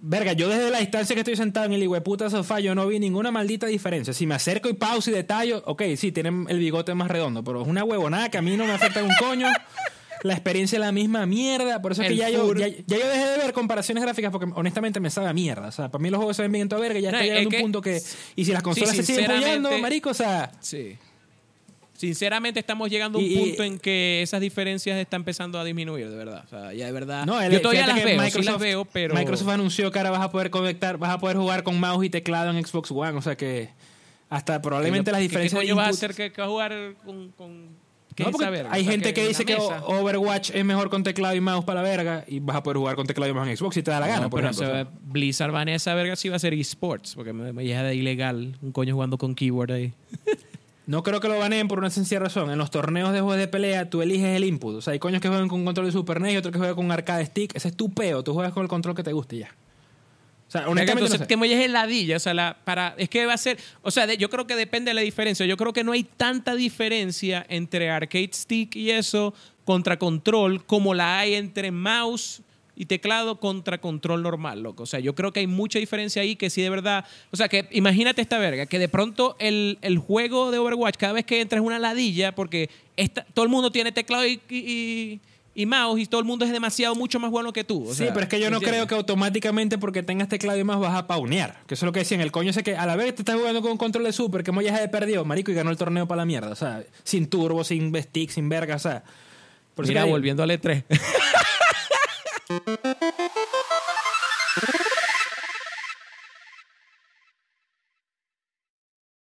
verga, yo desde la distancia que estoy sentado en el hueputa sofá, yo no vi ninguna maldita diferencia. Si me acerco y pauso y detallo, ok, sí, tienen el bigote más redondo, pero es una huevonada que a mí no me afecta un coño. La experiencia es la misma mierda. Por eso es que ya yo, ya, yo, dejé de ver comparaciones gráficas porque honestamente me sabe a mierda. O sea, para mí los juegos se ven bien en verga y ya está llegando un punto que. Y si las consolas se siguen apoyando, marico, o sea. Sí. Sinceramente estamos llegando a un punto en que esas diferencias están empezando a disminuir, de verdad. O sea, ya de verdad. yo todavía las veo, Microsoft, pero Microsoft anunció que ahora vas a poder conectar, vas a poder jugar con mouse y teclado en Xbox One, o sea que hasta probablemente las diferencias ¿qué, coño a hacer que, a jugar con, hay gente que, dice que Overwatch es mejor con teclado y mouse para la verga y vas a poder jugar con teclado y mouse en Xbox si te da la gana. pero Blizzard esa verga si va a ser esports, porque me, me llega de ilegal un coño jugando con keyboard ahí. No creo que lo baneen por una sencilla razón. En los torneos de juegos de pelea, tú eliges el input. O sea, hay coños que juegan con control de Super NES y otro que juegan con arcade stick. Ese es tu peo. Tú juegas con el control que te guste ya. O sea, únicamente Entonces, no sé. me O sea, la, para, es que va a ser. O sea, yo creo que depende de la diferencia. Yo creo que no hay tanta diferencia entre arcade stick y eso contra control como la hay entre mouse y teclado contra control normal, loco. O sea, yo creo que hay mucha diferencia ahí que sí de verdad. O sea, que imagínate esta verga, que de pronto el, el juego de Overwatch, cada vez que entras es una ladilla, porque esta, todo el mundo tiene teclado y, y, y mouse y todo el mundo es demasiado mucho más bueno que tú. sí, pero es que yo no creo que automáticamente porque tengas teclado y mouse vas a paunear. Que eso es lo que decían. El coño es que a la vez te estás jugando con un control de super que Moya de perdido marico, y ganó el torneo para la mierda. O sea, sin turbo, sin stick, sin verga, o sea. Por Mira, volviendo al E3. Thank you.